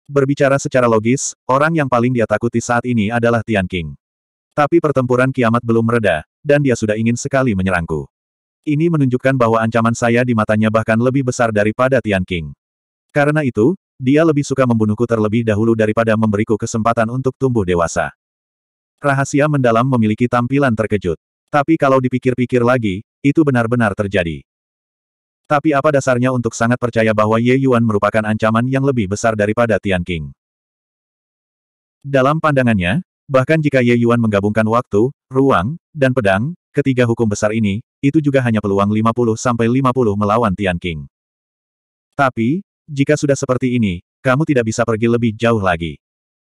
Berbicara secara logis, orang yang paling dia takuti saat ini adalah Tian King. Tapi pertempuran kiamat belum mereda, dan dia sudah ingin sekali menyerangku. Ini menunjukkan bahwa ancaman saya di matanya bahkan lebih besar daripada Tian King. Karena itu, dia lebih suka membunuhku terlebih dahulu daripada memberiku kesempatan untuk tumbuh dewasa. Rahasia mendalam memiliki tampilan terkejut. Tapi kalau dipikir-pikir lagi, itu benar-benar terjadi. Tapi apa dasarnya untuk sangat percaya bahwa Ye Yuan merupakan ancaman yang lebih besar daripada Tian King? Dalam pandangannya, bahkan jika Ye Yuan menggabungkan waktu, ruang, dan pedang, ketiga hukum besar ini, itu juga hanya peluang 50-50 melawan Tian King. Tapi, jika sudah seperti ini, kamu tidak bisa pergi lebih jauh lagi.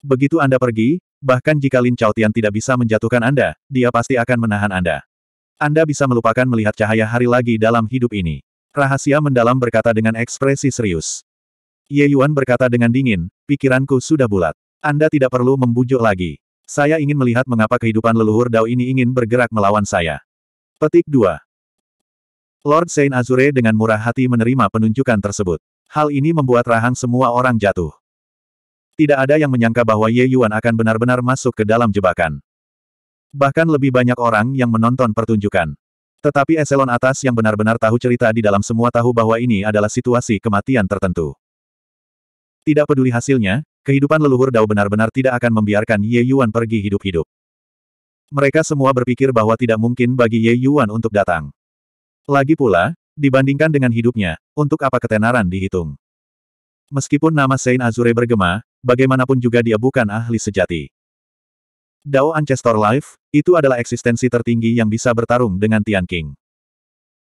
Begitu Anda pergi, Bahkan jika Lin Chao Tian tidak bisa menjatuhkan Anda, dia pasti akan menahan Anda. Anda bisa melupakan melihat cahaya hari lagi dalam hidup ini. Rahasia mendalam berkata dengan ekspresi serius. Ye Yuan berkata dengan dingin, pikiranku sudah bulat. Anda tidak perlu membujuk lagi. Saya ingin melihat mengapa kehidupan leluhur Dao ini ingin bergerak melawan saya. Petik 2. Lord Saint Azure dengan murah hati menerima penunjukan tersebut. Hal ini membuat rahang semua orang jatuh. Tidak ada yang menyangka bahwa Ye Yuan akan benar-benar masuk ke dalam jebakan. Bahkan lebih banyak orang yang menonton pertunjukan. Tetapi eselon atas yang benar-benar tahu cerita di dalam semua tahu bahwa ini adalah situasi kematian tertentu. Tidak peduli hasilnya, kehidupan leluhur Dao benar-benar tidak akan membiarkan Ye Yuan pergi hidup-hidup. Mereka semua berpikir bahwa tidak mungkin bagi Ye Yuan untuk datang. Lagi pula, dibandingkan dengan hidupnya, untuk apa ketenaran dihitung. Meskipun nama Sein Azure bergema, bagaimanapun juga dia bukan ahli sejati. Dao Ancestor Life, itu adalah eksistensi tertinggi yang bisa bertarung dengan Tian King.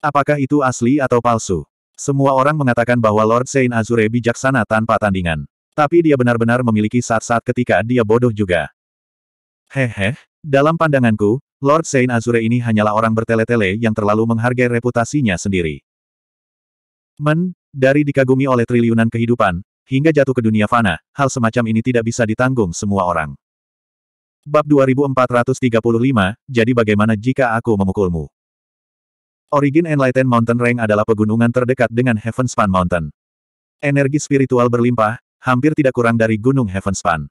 Apakah itu asli atau palsu? Semua orang mengatakan bahwa Lord Saint Azure bijaksana tanpa tandingan. Tapi dia benar-benar memiliki saat-saat ketika dia bodoh juga. Hehe, dalam pandanganku, Lord Saint Azure ini hanyalah orang bertele-tele yang terlalu menghargai reputasinya sendiri. Men, dari dikagumi oleh triliunan kehidupan, hingga jatuh ke dunia fana, hal semacam ini tidak bisa ditanggung semua orang. Bab 2435, jadi bagaimana jika aku memukulmu? Origin Enlightened Mountain Range adalah pegunungan terdekat dengan Heavenspan Mountain. Energi spiritual berlimpah, hampir tidak kurang dari Gunung Heavenspan.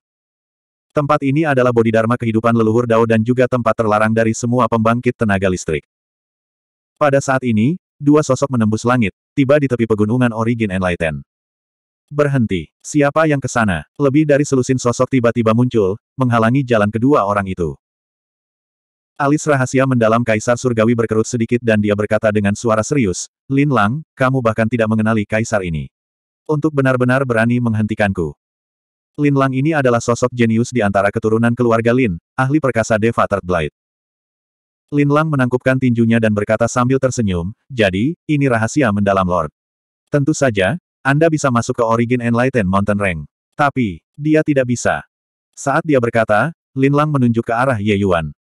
Tempat ini adalah bodhidharma kehidupan leluhur Dao dan juga tempat terlarang dari semua pembangkit tenaga listrik. Pada saat ini, dua sosok menembus langit, tiba di tepi pegunungan Origin Enlightened. Berhenti. Siapa yang ke sana? Lebih dari selusin sosok tiba-tiba muncul, menghalangi jalan kedua orang itu. Alis rahasia mendalam Kaisar Surgawi berkerut sedikit dan dia berkata dengan suara serius, Lin Lang, kamu bahkan tidak mengenali Kaisar ini. Untuk benar-benar berani menghentikanku. Lin Lang ini adalah sosok jenius di antara keturunan keluarga Lin, ahli perkasa Deva Blight. Lin Lang menangkupkan tinjunya dan berkata sambil tersenyum, jadi, ini rahasia mendalam Lord. Tentu saja, anda bisa masuk ke Origin Enlightened Mountain Range, Tapi, dia tidak bisa. Saat dia berkata, Lin Lang menunjuk ke arah Ye Yuan.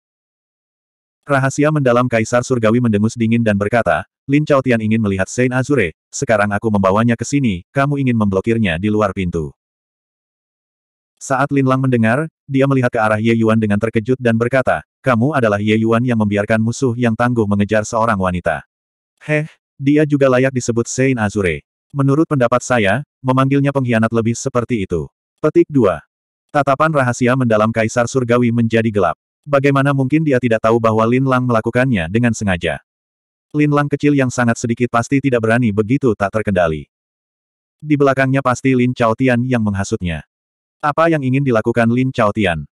Rahasia mendalam Kaisar Surgawi mendengus dingin dan berkata, Lin Tian ingin melihat Saint Azure, sekarang aku membawanya ke sini, kamu ingin memblokirnya di luar pintu. Saat Lin Lang mendengar, dia melihat ke arah Ye Yuan dengan terkejut dan berkata, kamu adalah Ye Yuan yang membiarkan musuh yang tangguh mengejar seorang wanita. Heh, dia juga layak disebut Saint Azure. Menurut pendapat saya, memanggilnya pengkhianat lebih seperti itu. Petik 2. Tatapan rahasia mendalam Kaisar Surgawi menjadi gelap. Bagaimana mungkin dia tidak tahu bahwa Lin Lang melakukannya dengan sengaja? Lin Lang kecil yang sangat sedikit pasti tidak berani begitu tak terkendali. Di belakangnya pasti Lin Chao Tian yang menghasutnya. Apa yang ingin dilakukan Lin Chao Tian?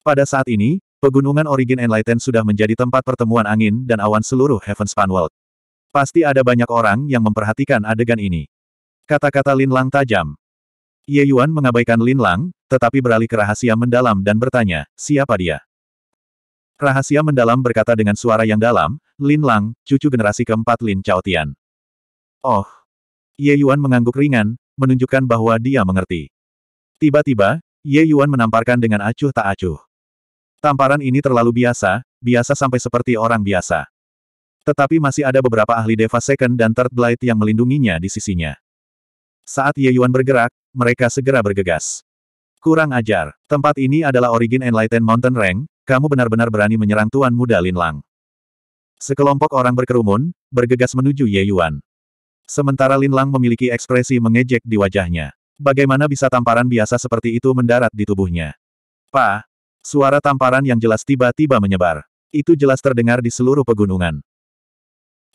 Pada saat ini, pegunungan Origin Enlighten sudah menjadi tempat pertemuan angin dan awan seluruh Heaven Span World. Pasti ada banyak orang yang memperhatikan adegan ini. Kata-kata Lin Lang tajam. Ye Yuan mengabaikan Lin Lang, tetapi beralih ke rahasia mendalam dan bertanya, siapa dia? Rahasia mendalam berkata dengan suara yang dalam, Lin Lang, cucu generasi keempat Lin Tian. Oh. Ye Yuan mengangguk ringan, menunjukkan bahwa dia mengerti. Tiba-tiba, Ye Yuan menamparkan dengan acuh tak acuh. Tamparan ini terlalu biasa, biasa sampai seperti orang biasa. Tetapi masih ada beberapa ahli Deva Second dan Third Blight yang melindunginya di sisinya. Saat Ye Yuan bergerak, mereka segera bergegas. Kurang ajar, tempat ini adalah origin Enlightened Mountain Range. kamu benar-benar berani menyerang Tuan Muda Lin Lang. Sekelompok orang berkerumun, bergegas menuju Ye Yuan. Sementara Lin Lang memiliki ekspresi mengejek di wajahnya. Bagaimana bisa tamparan biasa seperti itu mendarat di tubuhnya? Pa! Suara tamparan yang jelas tiba-tiba menyebar. Itu jelas terdengar di seluruh pegunungan.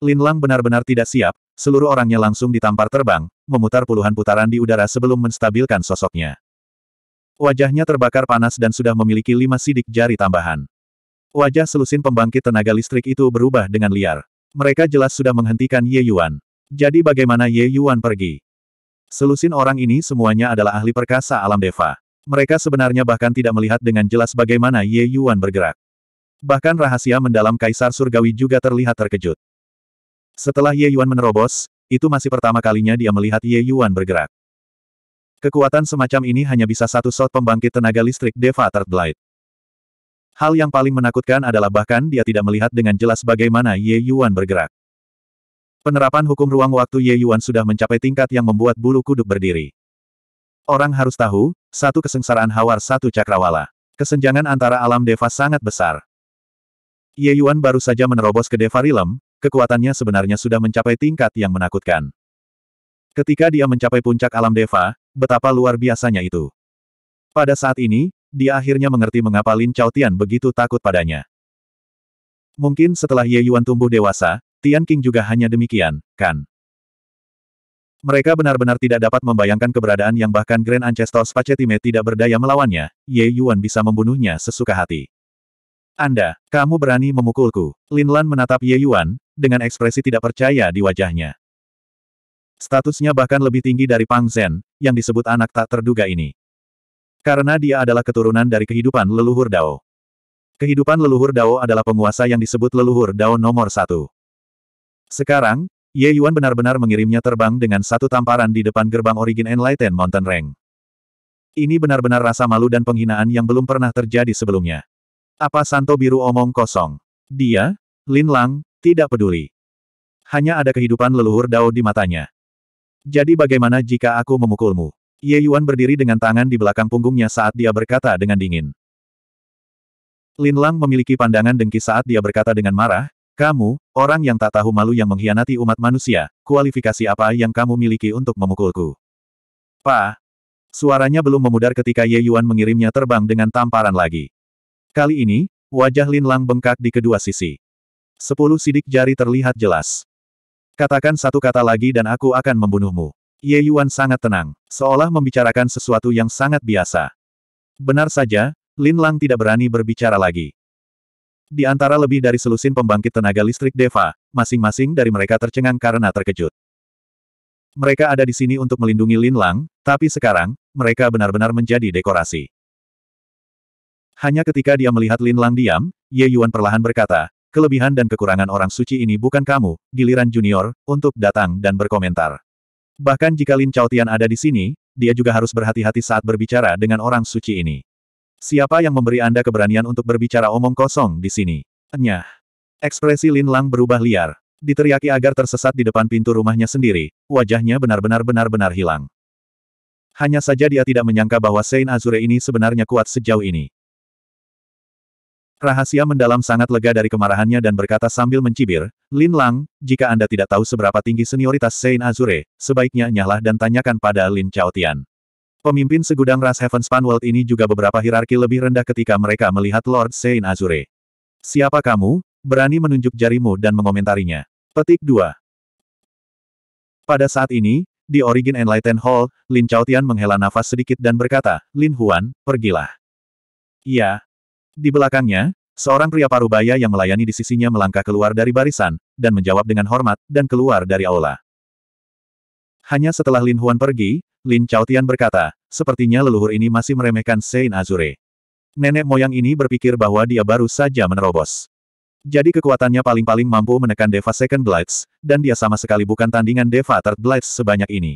Lin Lang benar-benar tidak siap, seluruh orangnya langsung ditampar terbang, memutar puluhan putaran di udara sebelum menstabilkan sosoknya. Wajahnya terbakar panas dan sudah memiliki lima sidik jari tambahan. Wajah selusin pembangkit tenaga listrik itu berubah dengan liar. Mereka jelas sudah menghentikan Ye Yuan. Jadi bagaimana Ye Yuan pergi? Selusin orang ini semuanya adalah ahli perkasa alam deva. Mereka sebenarnya bahkan tidak melihat dengan jelas bagaimana Ye Yuan bergerak. Bahkan rahasia mendalam Kaisar Surgawi juga terlihat terkejut. Setelah Ye Yuan menerobos, itu masih pertama kalinya dia melihat Ye Yuan bergerak. Kekuatan semacam ini hanya bisa satu shot pembangkit tenaga listrik Deva Third Blight. Hal yang paling menakutkan adalah bahkan dia tidak melihat dengan jelas bagaimana Ye Yuan bergerak. Penerapan hukum ruang waktu Ye Yuan sudah mencapai tingkat yang membuat bulu kuduk berdiri. Orang harus tahu, satu kesengsaraan hawar satu cakrawala. Kesenjangan antara alam Deva sangat besar. Ye Yuan baru saja menerobos ke Deva Realm, kekuatannya sebenarnya sudah mencapai tingkat yang menakutkan. Ketika dia mencapai puncak alam Deva, betapa luar biasanya itu. Pada saat ini, dia akhirnya mengerti mengapa Lin Chao Tian begitu takut padanya. Mungkin setelah Ye Yuan tumbuh dewasa, Tian King juga hanya demikian, kan? Mereka benar-benar tidak dapat membayangkan keberadaan yang bahkan Grand Ancestors Pacetime tidak berdaya melawannya, Ye Yuan bisa membunuhnya sesuka hati. Anda, kamu berani memukulku. Lin Lan menatap Ye Yuan, dengan ekspresi tidak percaya di wajahnya. Statusnya bahkan lebih tinggi dari Pang Zhen, yang disebut anak tak terduga ini. Karena dia adalah keturunan dari kehidupan leluhur Dao. Kehidupan leluhur Dao adalah penguasa yang disebut leluhur Dao nomor satu. Sekarang, Ye Yuan benar-benar mengirimnya terbang dengan satu tamparan di depan gerbang Origin Enlightened Mountain Range. Ini benar-benar rasa malu dan penghinaan yang belum pernah terjadi sebelumnya. Apa Santo Biru omong kosong? Dia, Lin Lang, tidak peduli. Hanya ada kehidupan leluhur Dao di matanya. Jadi bagaimana jika aku memukulmu? Ye Yuan berdiri dengan tangan di belakang punggungnya saat dia berkata dengan dingin. Lin Lang memiliki pandangan dengki saat dia berkata dengan marah, kamu, orang yang tak tahu malu yang mengkhianati umat manusia, kualifikasi apa yang kamu miliki untuk memukulku? Pa! Suaranya belum memudar ketika Ye Yuan mengirimnya terbang dengan tamparan lagi. Kali ini, wajah Lin Lang bengkak di kedua sisi. Sepuluh sidik jari terlihat jelas. Katakan satu kata lagi dan aku akan membunuhmu. Ye Yuan sangat tenang, seolah membicarakan sesuatu yang sangat biasa. Benar saja, Lin Lang tidak berani berbicara lagi. Di antara lebih dari selusin pembangkit tenaga listrik Deva, masing-masing dari mereka tercengang karena terkejut. Mereka ada di sini untuk melindungi Lin Lang, tapi sekarang, mereka benar-benar menjadi dekorasi. Hanya ketika dia melihat Lin Lang diam, Ye Yuan perlahan berkata, kelebihan dan kekurangan orang suci ini bukan kamu, giliran junior, untuk datang dan berkomentar. Bahkan jika Lin Chaotian ada di sini, dia juga harus berhati-hati saat berbicara dengan orang suci ini. Siapa yang memberi Anda keberanian untuk berbicara omong kosong di sini? Nyah. Ekspresi Lin Lang berubah liar. Diteriaki agar tersesat di depan pintu rumahnya sendiri, wajahnya benar-benar benar-benar hilang. Hanya saja dia tidak menyangka bahwa Sein Azure ini sebenarnya kuat sejauh ini. Rahasia mendalam sangat lega dari kemarahannya dan berkata sambil mencibir, Lin Lang, jika Anda tidak tahu seberapa tinggi senioritas Sein Azure, sebaiknya nyahlah dan tanyakan pada Lin Chaotian. Pemimpin segudang ras Heaven Span World ini juga beberapa hierarki lebih rendah ketika mereka melihat Lord Sein Azure. Siapa kamu? Berani menunjuk jarimu dan mengomentarinya. Petik 2. Pada saat ini, di Origin Enlightened Hall, Lin Chaotian menghela nafas sedikit dan berkata, Lin Huan, pergilah. Iya, di belakangnya, seorang pria parubaya yang melayani di sisinya melangkah keluar dari barisan, dan menjawab dengan hormat, dan keluar dari aula. Hanya setelah Lin Huan pergi, Lin Chao Tian berkata, sepertinya leluhur ini masih meremehkan Sein Azure. Nenek moyang ini berpikir bahwa dia baru saja menerobos. Jadi kekuatannya paling-paling mampu menekan Deva Second Blades, dan dia sama sekali bukan tandingan Deva Third Blades sebanyak ini.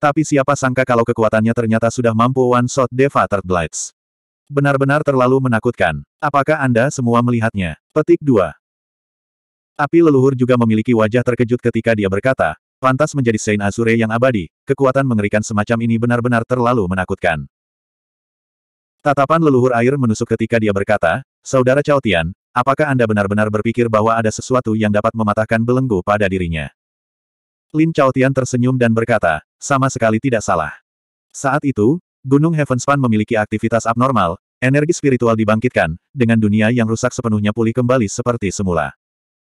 Tapi siapa sangka kalau kekuatannya ternyata sudah mampu one-shot Deva Third Blades. Benar-benar terlalu menakutkan. Apakah Anda semua melihatnya? Petik 2. Api leluhur juga memiliki wajah terkejut ketika dia berkata, pantas menjadi Saint Azure yang abadi, kekuatan mengerikan semacam ini benar-benar terlalu menakutkan. Tatapan leluhur air menusuk ketika dia berkata, Saudara Cao Tian, apakah Anda benar-benar berpikir bahwa ada sesuatu yang dapat mematahkan belenggu pada dirinya? Lin Cao Tian tersenyum dan berkata, sama sekali tidak salah. Saat itu, Gunung Heavenspan memiliki aktivitas abnormal, energi spiritual dibangkitkan, dengan dunia yang rusak sepenuhnya pulih kembali seperti semula.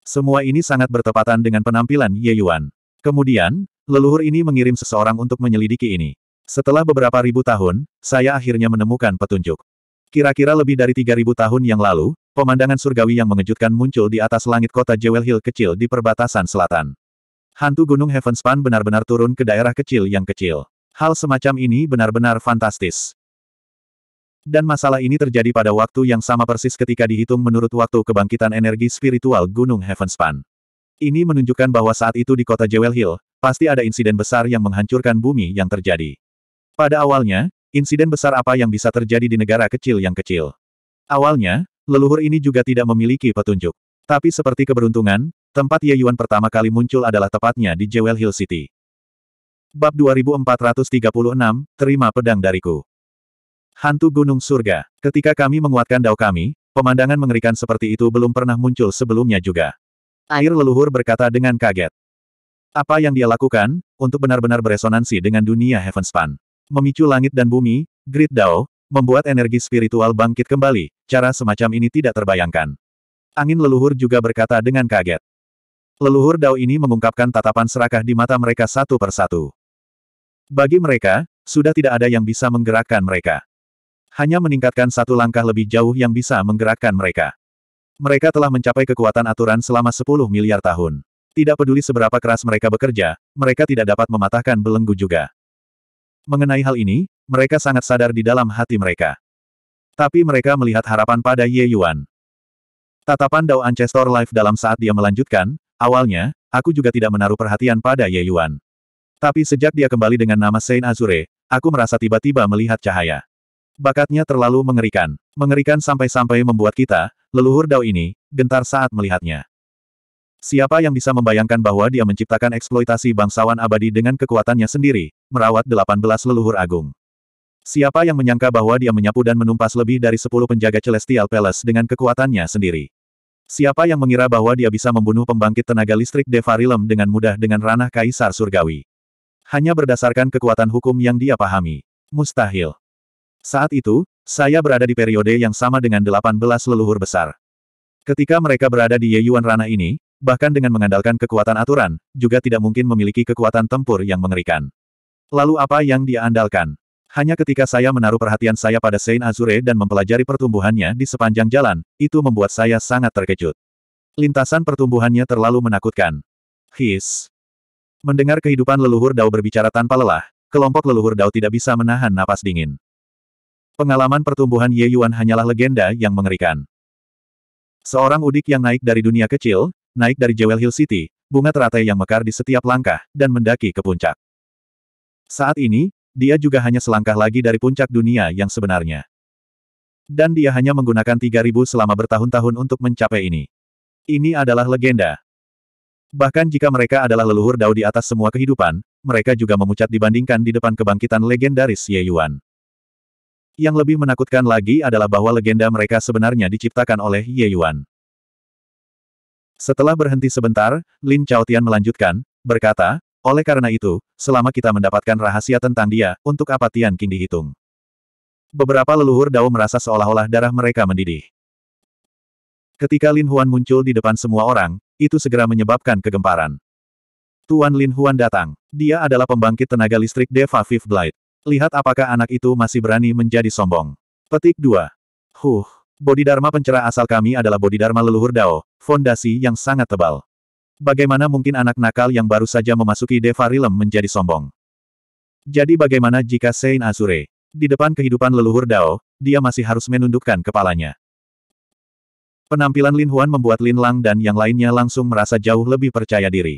Semua ini sangat bertepatan dengan penampilan Ye Yuan. Kemudian, leluhur ini mengirim seseorang untuk menyelidiki ini. Setelah beberapa ribu tahun, saya akhirnya menemukan petunjuk. Kira-kira lebih dari tiga ribu tahun yang lalu, pemandangan surgawi yang mengejutkan muncul di atas langit kota Jewel Hill kecil di perbatasan selatan. Hantu Gunung Heavenspan benar-benar turun ke daerah kecil yang kecil. Hal semacam ini benar-benar fantastis. Dan masalah ini terjadi pada waktu yang sama persis ketika dihitung menurut waktu kebangkitan energi spiritual Gunung Heavenspan. Ini menunjukkan bahwa saat itu di kota Jewel Hill, pasti ada insiden besar yang menghancurkan bumi yang terjadi. Pada awalnya, insiden besar apa yang bisa terjadi di negara kecil yang kecil. Awalnya, leluhur ini juga tidak memiliki petunjuk. Tapi seperti keberuntungan, tempat Ye Yuan pertama kali muncul adalah tepatnya di Jewel Hill City. Bab 2436, Terima Pedang Dariku. Hantu Gunung Surga. Ketika kami menguatkan dao kami, pemandangan mengerikan seperti itu belum pernah muncul sebelumnya juga. Air leluhur berkata dengan kaget. Apa yang dia lakukan, untuk benar-benar beresonansi dengan dunia Heavenspan. Memicu langit dan bumi, Grid Dao, membuat energi spiritual bangkit kembali, cara semacam ini tidak terbayangkan. Angin leluhur juga berkata dengan kaget. Leluhur Dao ini mengungkapkan tatapan serakah di mata mereka satu persatu. Bagi mereka, sudah tidak ada yang bisa menggerakkan mereka. Hanya meningkatkan satu langkah lebih jauh yang bisa menggerakkan mereka. Mereka telah mencapai kekuatan aturan selama 10 miliar tahun. Tidak peduli seberapa keras mereka bekerja, mereka tidak dapat mematahkan belenggu juga. Mengenai hal ini, mereka sangat sadar di dalam hati mereka. Tapi mereka melihat harapan pada Ye Yuan. Tatapan Dao Ancestor Life dalam saat dia melanjutkan, awalnya, aku juga tidak menaruh perhatian pada Ye Yuan. Tapi sejak dia kembali dengan nama Saint Azure, aku merasa tiba-tiba melihat cahaya. Bakatnya terlalu mengerikan. Mengerikan sampai-sampai membuat kita, leluhur Dao ini, gentar saat melihatnya. Siapa yang bisa membayangkan bahwa dia menciptakan eksploitasi bangsawan abadi dengan kekuatannya sendiri, merawat 18 leluhur agung. Siapa yang menyangka bahwa dia menyapu dan menumpas lebih dari 10 penjaga Celestial Palace dengan kekuatannya sendiri. Siapa yang mengira bahwa dia bisa membunuh pembangkit tenaga listrik Devarilem dengan mudah dengan ranah Kaisar Surgawi hanya berdasarkan kekuatan hukum yang dia pahami. Mustahil. Saat itu, saya berada di periode yang sama dengan 18 leluhur besar. Ketika mereka berada di Yeyuan Rana ini, bahkan dengan mengandalkan kekuatan aturan, juga tidak mungkin memiliki kekuatan tempur yang mengerikan. Lalu apa yang dia andalkan? Hanya ketika saya menaruh perhatian saya pada Saint Azure dan mempelajari pertumbuhannya di sepanjang jalan, itu membuat saya sangat terkejut. Lintasan pertumbuhannya terlalu menakutkan. His. Mendengar kehidupan leluhur Dao berbicara tanpa lelah, kelompok leluhur Dao tidak bisa menahan napas dingin. Pengalaman pertumbuhan Ye Yuan hanyalah legenda yang mengerikan. Seorang udik yang naik dari dunia kecil, naik dari Jewel Hill City, bunga teratai yang mekar di setiap langkah, dan mendaki ke puncak. Saat ini, dia juga hanya selangkah lagi dari puncak dunia yang sebenarnya. Dan dia hanya menggunakan 3000 selama bertahun-tahun untuk mencapai ini. Ini adalah legenda, Bahkan jika mereka adalah leluhur dao di atas semua kehidupan, mereka juga memucat dibandingkan di depan kebangkitan legendaris Ye Yuan. Yang lebih menakutkan lagi adalah bahwa legenda mereka sebenarnya diciptakan oleh Ye Yuan. Setelah berhenti sebentar, Lin Chaotian melanjutkan, berkata, oleh karena itu, selama kita mendapatkan rahasia tentang dia, untuk apa Tian King dihitung? Beberapa leluhur Dao merasa seolah-olah darah mereka mendidih. Ketika Lin Huan muncul di depan semua orang, itu segera menyebabkan kegemparan. Tuan Lin Huan datang. Dia adalah pembangkit tenaga listrik Deva Fifth Blade. Lihat apakah anak itu masih berani menjadi sombong. Petik 2. Huh. Bodhidharma pencerah asal kami adalah Bodhidharma leluhur Dao, fondasi yang sangat tebal. Bagaimana mungkin anak nakal yang baru saja memasuki Deva Rilem menjadi sombong? Jadi bagaimana jika Sein Azure? Di depan kehidupan leluhur Dao, dia masih harus menundukkan kepalanya. Penampilan Lin Huan membuat Lin Lang dan yang lainnya langsung merasa jauh lebih percaya diri.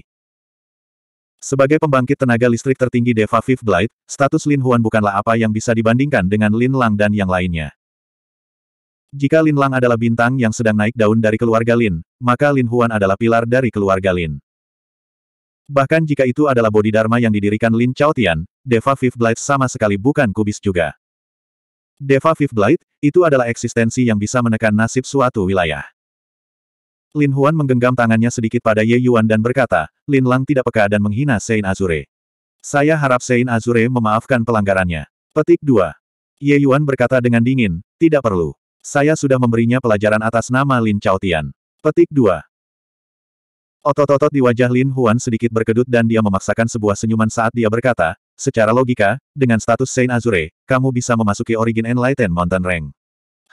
Sebagai pembangkit tenaga listrik tertinggi Deva Fifth Blight, status Lin Huan bukanlah apa yang bisa dibandingkan dengan Lin Lang dan yang lainnya. Jika Lin Lang adalah bintang yang sedang naik daun dari keluarga Lin, maka Lin Huan adalah pilar dari keluarga Lin. Bahkan jika itu adalah bodi dharma yang didirikan Lin Chao Tian, Deva Fifth Blight sama sekali bukan kubis juga. Deva Fifth Blade, itu adalah eksistensi yang bisa menekan nasib suatu wilayah. Lin Huan menggenggam tangannya sedikit pada Ye Yuan dan berkata, Lin Lang tidak peka dan menghina Sein Azure. Saya harap Sein Azure memaafkan pelanggarannya. Petik 2. Ye Yuan berkata dengan dingin, tidak perlu. Saya sudah memberinya pelajaran atas nama Lin Chao Tian. Petik 2. Otot-otot di wajah Lin Huan sedikit berkedut dan dia memaksakan sebuah senyuman saat dia berkata, Secara logika, dengan status Saint Azure, kamu bisa memasuki origin Enlightened Mountain Rank.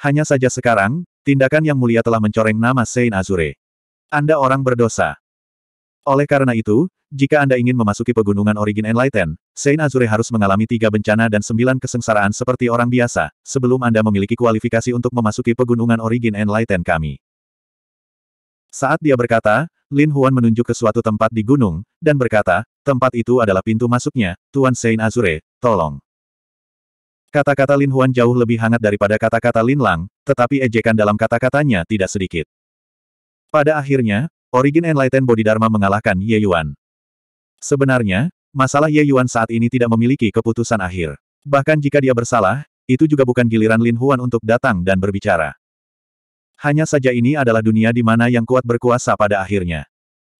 Hanya saja sekarang, tindakan yang mulia telah mencoreng nama Saint Azure. Anda orang berdosa. Oleh karena itu, jika Anda ingin memasuki pegunungan origin Enlightened, Saint Azure harus mengalami tiga bencana dan sembilan kesengsaraan seperti orang biasa, sebelum Anda memiliki kualifikasi untuk memasuki pegunungan origin Enlightened kami. Saat dia berkata, Lin Huan menunjuk ke suatu tempat di gunung, dan berkata, tempat itu adalah pintu masuknya, Tuan Sein Azure, tolong. Kata-kata Lin Huan jauh lebih hangat daripada kata-kata Lin Lang, tetapi ejekan dalam kata-katanya tidak sedikit. Pada akhirnya, Origin Enlightened Bodhidharma mengalahkan Ye Yuan. Sebenarnya, masalah Ye Yuan saat ini tidak memiliki keputusan akhir. Bahkan jika dia bersalah, itu juga bukan giliran Lin Huan untuk datang dan berbicara. Hanya saja ini adalah dunia di mana yang kuat berkuasa pada akhirnya.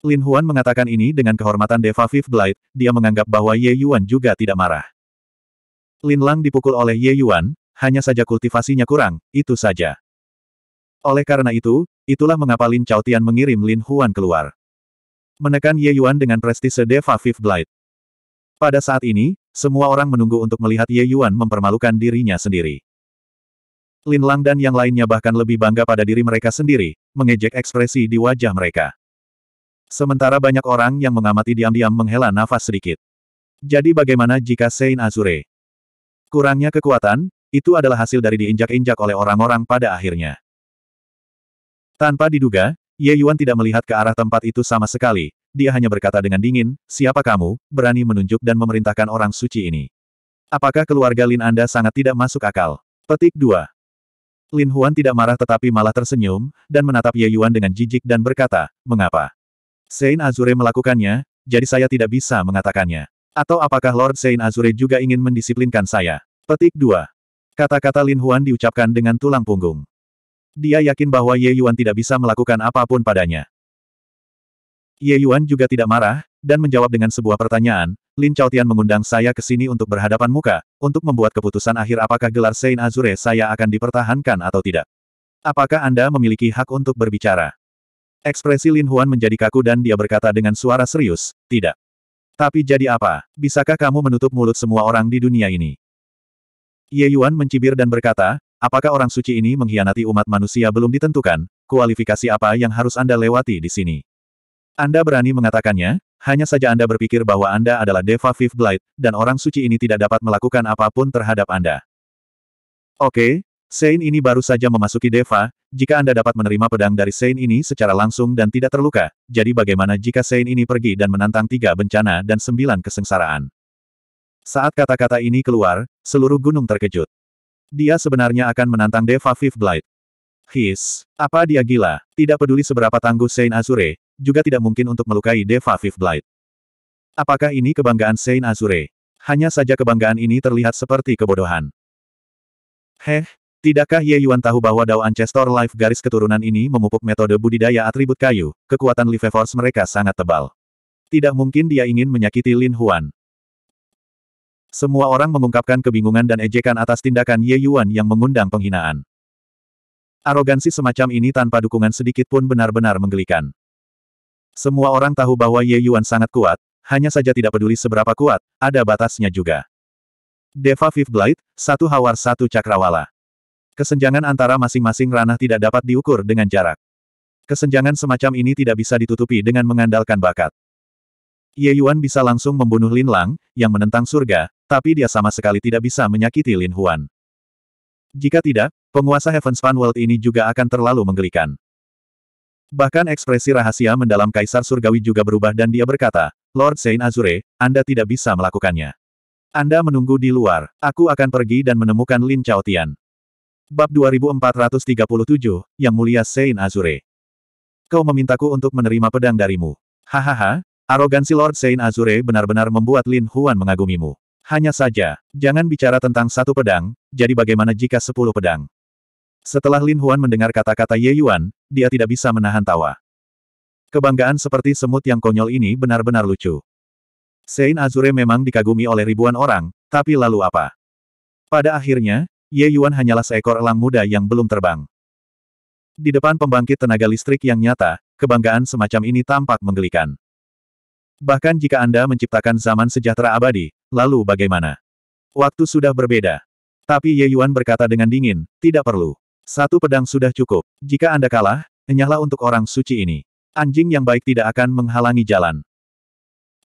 Lin Huan mengatakan ini dengan kehormatan Deva Fifth Blight, dia menganggap bahwa Ye Yuan juga tidak marah. Lin Lang dipukul oleh Ye Yuan, hanya saja kultivasinya kurang, itu saja. Oleh karena itu, itulah mengapa Lin Chaotian mengirim Lin Huan keluar. Menekan Ye Yuan dengan prestise Deva Fifth Blight. Pada saat ini, semua orang menunggu untuk melihat Ye Yuan mempermalukan dirinya sendiri. Lin Lang dan yang lainnya bahkan lebih bangga pada diri mereka sendiri, mengejek ekspresi di wajah mereka. Sementara banyak orang yang mengamati diam-diam menghela nafas sedikit. Jadi bagaimana jika Sein Azure? Kurangnya kekuatan, itu adalah hasil dari diinjak-injak oleh orang-orang pada akhirnya. Tanpa diduga, Ye Yuan tidak melihat ke arah tempat itu sama sekali, dia hanya berkata dengan dingin, siapa kamu, berani menunjuk dan memerintahkan orang suci ini. Apakah keluarga Lin Anda sangat tidak masuk akal? Petik 2. Lin Huan tidak marah tetapi malah tersenyum, dan menatap Ye Yuan dengan jijik dan berkata, mengapa? Sein Azure melakukannya, jadi saya tidak bisa mengatakannya. Atau apakah Lord Sein Azure juga ingin mendisiplinkan saya? Petik 2. Kata-kata Lin Huan diucapkan dengan tulang punggung. Dia yakin bahwa Ye Yuan tidak bisa melakukan apapun padanya. Ye Yuan juga tidak marah, dan menjawab dengan sebuah pertanyaan, Lin Chao Tian mengundang saya ke sini untuk berhadapan muka, untuk membuat keputusan akhir apakah gelar Saint Azure saya akan dipertahankan atau tidak. Apakah Anda memiliki hak untuk berbicara? Ekspresi Lin Huan menjadi kaku dan dia berkata dengan suara serius, tidak. Tapi jadi apa? Bisakah kamu menutup mulut semua orang di dunia ini? Ye Yuan mencibir dan berkata, apakah orang suci ini mengkhianati umat manusia belum ditentukan, kualifikasi apa yang harus Anda lewati di sini? Anda berani mengatakannya, hanya saja Anda berpikir bahwa Anda adalah Deva Fifth Blight, dan orang suci ini tidak dapat melakukan apapun terhadap Anda. Oke, Sein ini baru saja memasuki Deva, jika Anda dapat menerima pedang dari Sein ini secara langsung dan tidak terluka, jadi bagaimana jika Sein ini pergi dan menantang tiga bencana dan sembilan kesengsaraan? Saat kata-kata ini keluar, seluruh gunung terkejut. Dia sebenarnya akan menantang Deva Fifth Blight. His, apa dia gila? Tidak peduli seberapa tangguh Sein Azure, juga tidak mungkin untuk melukai Deva Fifth Blight. Apakah ini kebanggaan Saint Azure? Hanya saja kebanggaan ini terlihat seperti kebodohan. Heh, tidakkah Ye Yuan tahu bahwa Dao Ancestor Life garis keturunan ini memupuk metode budidaya atribut kayu, kekuatan Life Force mereka sangat tebal. Tidak mungkin dia ingin menyakiti Lin Huan. Semua orang mengungkapkan kebingungan dan ejekan atas tindakan Ye Yuan yang mengundang penghinaan. Arogansi semacam ini tanpa dukungan sedikit pun benar-benar menggelikan. Semua orang tahu bahwa Ye Yuan sangat kuat, hanya saja tidak peduli seberapa kuat, ada batasnya juga. Deva Fifth Blight, satu hawar satu cakrawala. Kesenjangan antara masing-masing ranah tidak dapat diukur dengan jarak. Kesenjangan semacam ini tidak bisa ditutupi dengan mengandalkan bakat. Ye Yuan bisa langsung membunuh Lin Lang, yang menentang surga, tapi dia sama sekali tidak bisa menyakiti Lin Huan. Jika tidak, penguasa Heaven's Fun World ini juga akan terlalu menggelikan. Bahkan ekspresi rahasia mendalam Kaisar Surgawi juga berubah dan dia berkata, Lord Saint Azure, Anda tidak bisa melakukannya. Anda menunggu di luar, aku akan pergi dan menemukan Lin Chaotian. Bab 2437, Yang Mulia Saint Azure. Kau memintaku untuk menerima pedang darimu. Hahaha, arogansi Lord Saint Azure benar-benar membuat Lin Huan mengagumimu. Hanya saja, jangan bicara tentang satu pedang, jadi bagaimana jika sepuluh pedang? Setelah Lin Huan mendengar kata-kata Ye Yuan, dia tidak bisa menahan tawa. Kebanggaan seperti semut yang konyol ini benar-benar lucu. Sein Azure memang dikagumi oleh ribuan orang, tapi lalu apa? Pada akhirnya, Ye Yuan hanyalah seekor elang muda yang belum terbang. Di depan pembangkit tenaga listrik yang nyata, kebanggaan semacam ini tampak menggelikan. Bahkan jika Anda menciptakan zaman sejahtera abadi, lalu bagaimana? Waktu sudah berbeda. Tapi Ye Yuan berkata dengan dingin, tidak perlu. Satu pedang sudah cukup. Jika Anda kalah, enyahlah untuk orang suci ini. Anjing yang baik tidak akan menghalangi jalan.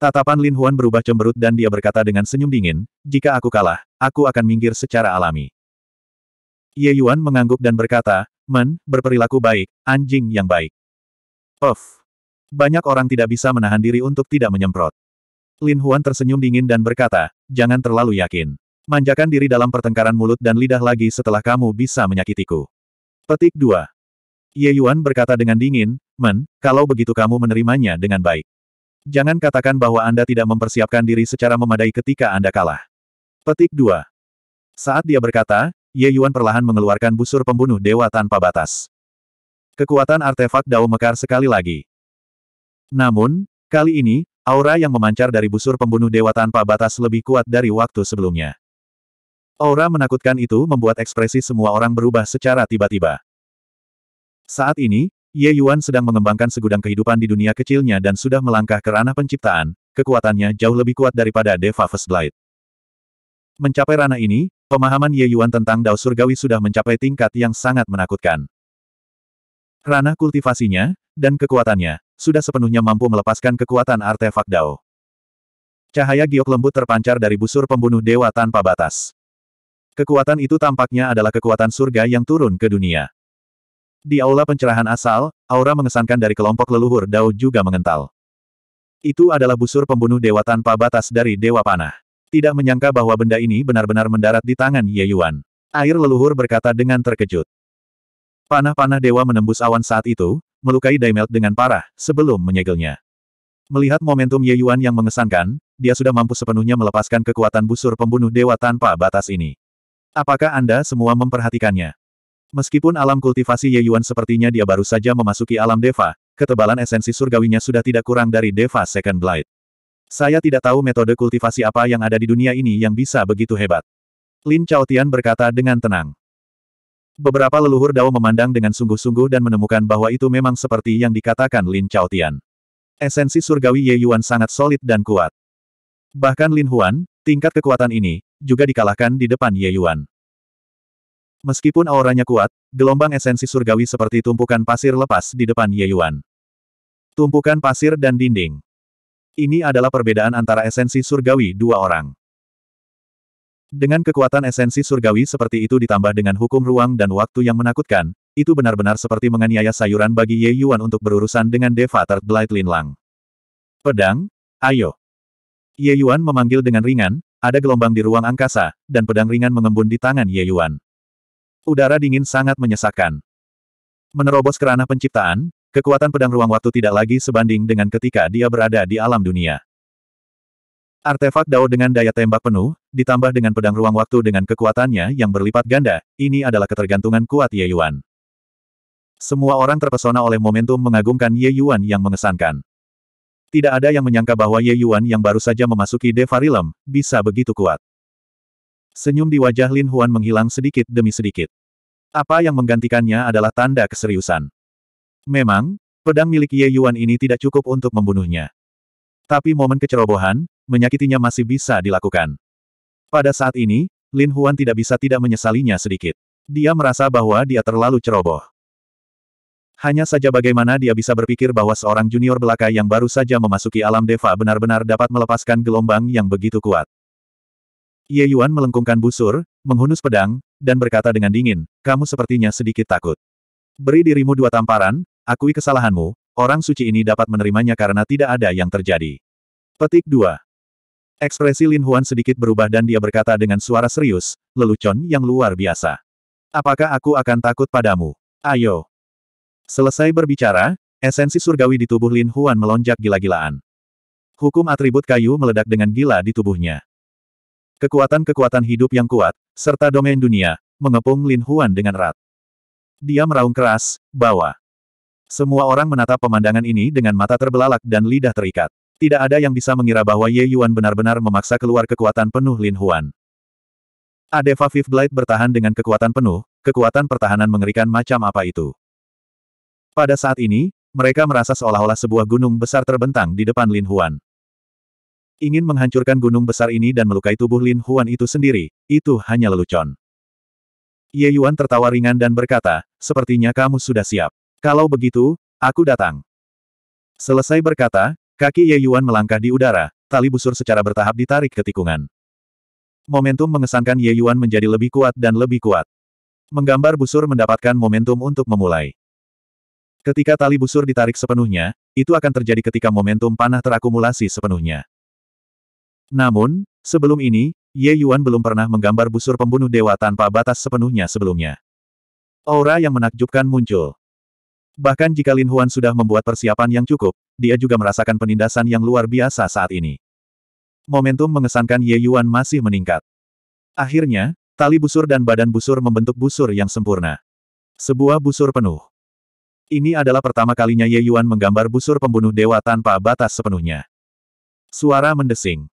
Tatapan Lin Huan berubah cemberut dan dia berkata dengan senyum dingin, jika aku kalah, aku akan minggir secara alami. Ye Yuan mengangguk dan berkata, Men, berperilaku baik, anjing yang baik. Of. Banyak orang tidak bisa menahan diri untuk tidak menyemprot. Lin Huan tersenyum dingin dan berkata, jangan terlalu yakin. Manjakan diri dalam pertengkaran mulut dan lidah lagi setelah kamu bisa menyakitiku. Petik 2. Ye Yuan berkata dengan dingin, Men, kalau begitu kamu menerimanya dengan baik. Jangan katakan bahwa Anda tidak mempersiapkan diri secara memadai ketika Anda kalah. Petik 2. Saat dia berkata, Ye Yuan perlahan mengeluarkan busur pembunuh dewa tanpa batas. Kekuatan artefak Dao Mekar sekali lagi. Namun, kali ini, aura yang memancar dari busur pembunuh dewa tanpa batas lebih kuat dari waktu sebelumnya. Aura menakutkan itu membuat ekspresi semua orang berubah secara tiba-tiba. Saat ini, Ye Yuan sedang mengembangkan segudang kehidupan di dunia kecilnya dan sudah melangkah ke ranah penciptaan, kekuatannya jauh lebih kuat daripada Deva First Blade. Mencapai ranah ini, pemahaman Ye Yuan tentang Dao Surgawi sudah mencapai tingkat yang sangat menakutkan. Ranah kultivasinya, dan kekuatannya, sudah sepenuhnya mampu melepaskan kekuatan artefak Dao. Cahaya giok lembut terpancar dari busur pembunuh dewa tanpa batas. Kekuatan itu tampaknya adalah kekuatan surga yang turun ke dunia. Di aula pencerahan asal, aura mengesankan dari kelompok leluhur Dao juga mengental. Itu adalah busur pembunuh dewa tanpa batas dari Dewa Panah. Tidak menyangka bahwa benda ini benar-benar mendarat di tangan Ye Yuan. Air leluhur berkata dengan terkejut. Panah-panah dewa menembus awan saat itu, melukai Daimelt dengan parah, sebelum menyegelnya. Melihat momentum Ye Yuan yang mengesankan, dia sudah mampu sepenuhnya melepaskan kekuatan busur pembunuh dewa tanpa batas ini. Apakah Anda semua memperhatikannya? Meskipun alam kultivasi Ye Yuan sepertinya dia baru saja memasuki alam Deva, ketebalan esensi surgawinya sudah tidak kurang dari Deva Second Blight. Saya tidak tahu metode kultivasi apa yang ada di dunia ini yang bisa begitu hebat. Lin Chaotian berkata dengan tenang. Beberapa leluhur Dao memandang dengan sungguh-sungguh dan menemukan bahwa itu memang seperti yang dikatakan Lin Chaotian. Esensi surgawi Ye Yuan sangat solid dan kuat. Bahkan Lin Huan, tingkat kekuatan ini, juga dikalahkan di depan Ye Yuan. Meskipun auranya kuat, gelombang esensi surgawi seperti tumpukan pasir lepas di depan Ye Yuan. Tumpukan pasir dan dinding. Ini adalah perbedaan antara esensi surgawi dua orang. Dengan kekuatan esensi surgawi seperti itu ditambah dengan hukum ruang dan waktu yang menakutkan, itu benar-benar seperti menganiaya sayuran bagi Ye Yuan untuk berurusan dengan Deva Third Blight Lang. Pedang, ayo. Ye Yuan memanggil dengan ringan, ada gelombang di ruang angkasa, dan pedang ringan mengembun di tangan Ye Yuan. Udara dingin sangat menyesakkan. Menerobos kerana penciptaan, kekuatan pedang ruang waktu tidak lagi sebanding dengan ketika dia berada di alam dunia. Artefak Dao dengan daya tembak penuh, ditambah dengan pedang ruang waktu dengan kekuatannya yang berlipat ganda, ini adalah ketergantungan kuat Ye Yuan. Semua orang terpesona oleh momentum mengagumkan Ye Yuan yang mengesankan. Tidak ada yang menyangka bahwa Ye Yuan yang baru saja memasuki Devarilam, bisa begitu kuat. Senyum di wajah Lin Huan menghilang sedikit demi sedikit. Apa yang menggantikannya adalah tanda keseriusan. Memang, pedang milik Ye Yuan ini tidak cukup untuk membunuhnya. Tapi momen kecerobohan, menyakitinya masih bisa dilakukan. Pada saat ini, Lin Huan tidak bisa tidak menyesalinya sedikit. Dia merasa bahwa dia terlalu ceroboh. Hanya saja bagaimana dia bisa berpikir bahwa seorang junior belaka yang baru saja memasuki alam Deva benar-benar dapat melepaskan gelombang yang begitu kuat. Ye Yuan melengkungkan busur, menghunus pedang, dan berkata dengan dingin, kamu sepertinya sedikit takut. Beri dirimu dua tamparan, akui kesalahanmu, orang suci ini dapat menerimanya karena tidak ada yang terjadi. Petik 2. Ekspresi Lin Huan sedikit berubah dan dia berkata dengan suara serius, lelucon yang luar biasa. Apakah aku akan takut padamu? Ayo, Selesai berbicara, esensi surgawi di tubuh Lin Huan melonjak gila-gilaan. Hukum atribut kayu meledak dengan gila di tubuhnya. Kekuatan-kekuatan hidup yang kuat, serta domain dunia, mengepung Lin Huan dengan erat. Dia meraung keras, bawa. Semua orang menatap pemandangan ini dengan mata terbelalak dan lidah terikat. Tidak ada yang bisa mengira bahwa Ye Yuan benar-benar memaksa keluar kekuatan penuh Lin Huan. Adeva Fifth Blade bertahan dengan kekuatan penuh, kekuatan pertahanan mengerikan macam apa itu. Pada saat ini, mereka merasa seolah-olah sebuah gunung besar terbentang di depan Lin Huan. Ingin menghancurkan gunung besar ini dan melukai tubuh Lin Huan itu sendiri, itu hanya lelucon. Ye Yuan tertawa ringan dan berkata, sepertinya kamu sudah siap. Kalau begitu, aku datang. Selesai berkata, kaki Ye Yuan melangkah di udara, tali busur secara bertahap ditarik ke tikungan. Momentum mengesankan Ye Yuan menjadi lebih kuat dan lebih kuat. Menggambar busur mendapatkan momentum untuk memulai. Ketika tali busur ditarik sepenuhnya, itu akan terjadi ketika momentum panah terakumulasi sepenuhnya. Namun, sebelum ini, Ye Yuan belum pernah menggambar busur pembunuh dewa tanpa batas sepenuhnya sebelumnya. Aura yang menakjubkan muncul. Bahkan jika Lin Huan sudah membuat persiapan yang cukup, dia juga merasakan penindasan yang luar biasa saat ini. Momentum mengesankan Ye Yuan masih meningkat. Akhirnya, tali busur dan badan busur membentuk busur yang sempurna. Sebuah busur penuh. Ini adalah pertama kalinya Ye Yuan menggambar busur pembunuh dewa tanpa batas sepenuhnya. Suara mendesing.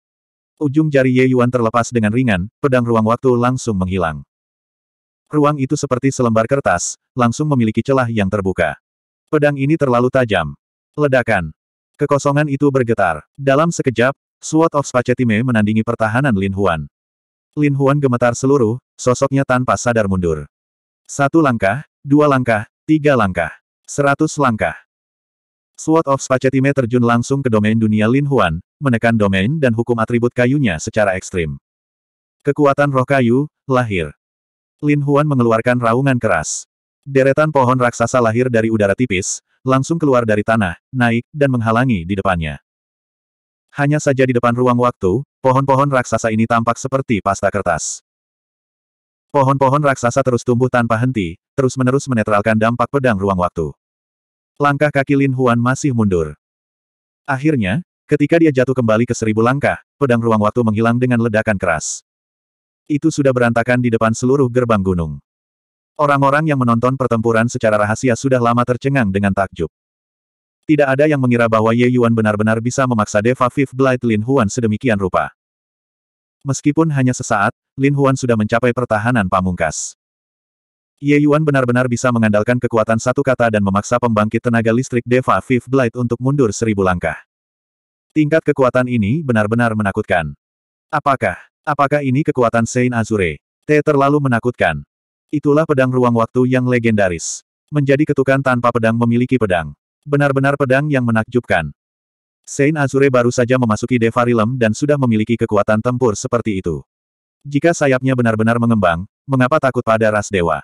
Ujung jari Ye Yuan terlepas dengan ringan, pedang ruang waktu langsung menghilang. Ruang itu seperti selembar kertas, langsung memiliki celah yang terbuka. Pedang ini terlalu tajam. Ledakan. Kekosongan itu bergetar. Dalam sekejap, Sword of Spacetime menandingi pertahanan Lin Huan. Lin Huan gemetar seluruh, sosoknya tanpa sadar mundur. Satu langkah, dua langkah, tiga langkah. Seratus langkah. Sword of Spacetime terjun langsung ke domain dunia Lin Huan, menekan domain dan hukum atribut kayunya secara ekstrim. Kekuatan roh kayu, lahir. Lin Huan mengeluarkan raungan keras. Deretan pohon raksasa lahir dari udara tipis, langsung keluar dari tanah, naik, dan menghalangi di depannya. Hanya saja di depan ruang waktu, pohon-pohon raksasa ini tampak seperti pasta kertas. Pohon-pohon raksasa terus tumbuh tanpa henti, terus-menerus menetralkan dampak pedang ruang waktu. Langkah kaki Lin Huan masih mundur. Akhirnya, ketika dia jatuh kembali ke seribu langkah, pedang ruang waktu menghilang dengan ledakan keras. Itu sudah berantakan di depan seluruh gerbang gunung. Orang-orang yang menonton pertempuran secara rahasia sudah lama tercengang dengan takjub. Tidak ada yang mengira bahwa Ye Yuan benar-benar bisa memaksa Deva Fifth Blight Lin Huan sedemikian rupa. Meskipun hanya sesaat, Lin Huan sudah mencapai pertahanan pamungkas. Ye Yuan benar-benar bisa mengandalkan kekuatan satu kata dan memaksa pembangkit tenaga listrik Deva Fifth Blade untuk mundur seribu langkah. Tingkat kekuatan ini benar-benar menakutkan. Apakah, apakah ini kekuatan Saint Azure? T terlalu menakutkan. Itulah pedang ruang waktu yang legendaris. Menjadi ketukan tanpa pedang memiliki pedang. Benar-benar pedang yang menakjubkan. Saint Azure baru saja memasuki Deva Realm dan sudah memiliki kekuatan tempur seperti itu. Jika sayapnya benar-benar mengembang, mengapa takut pada ras dewa?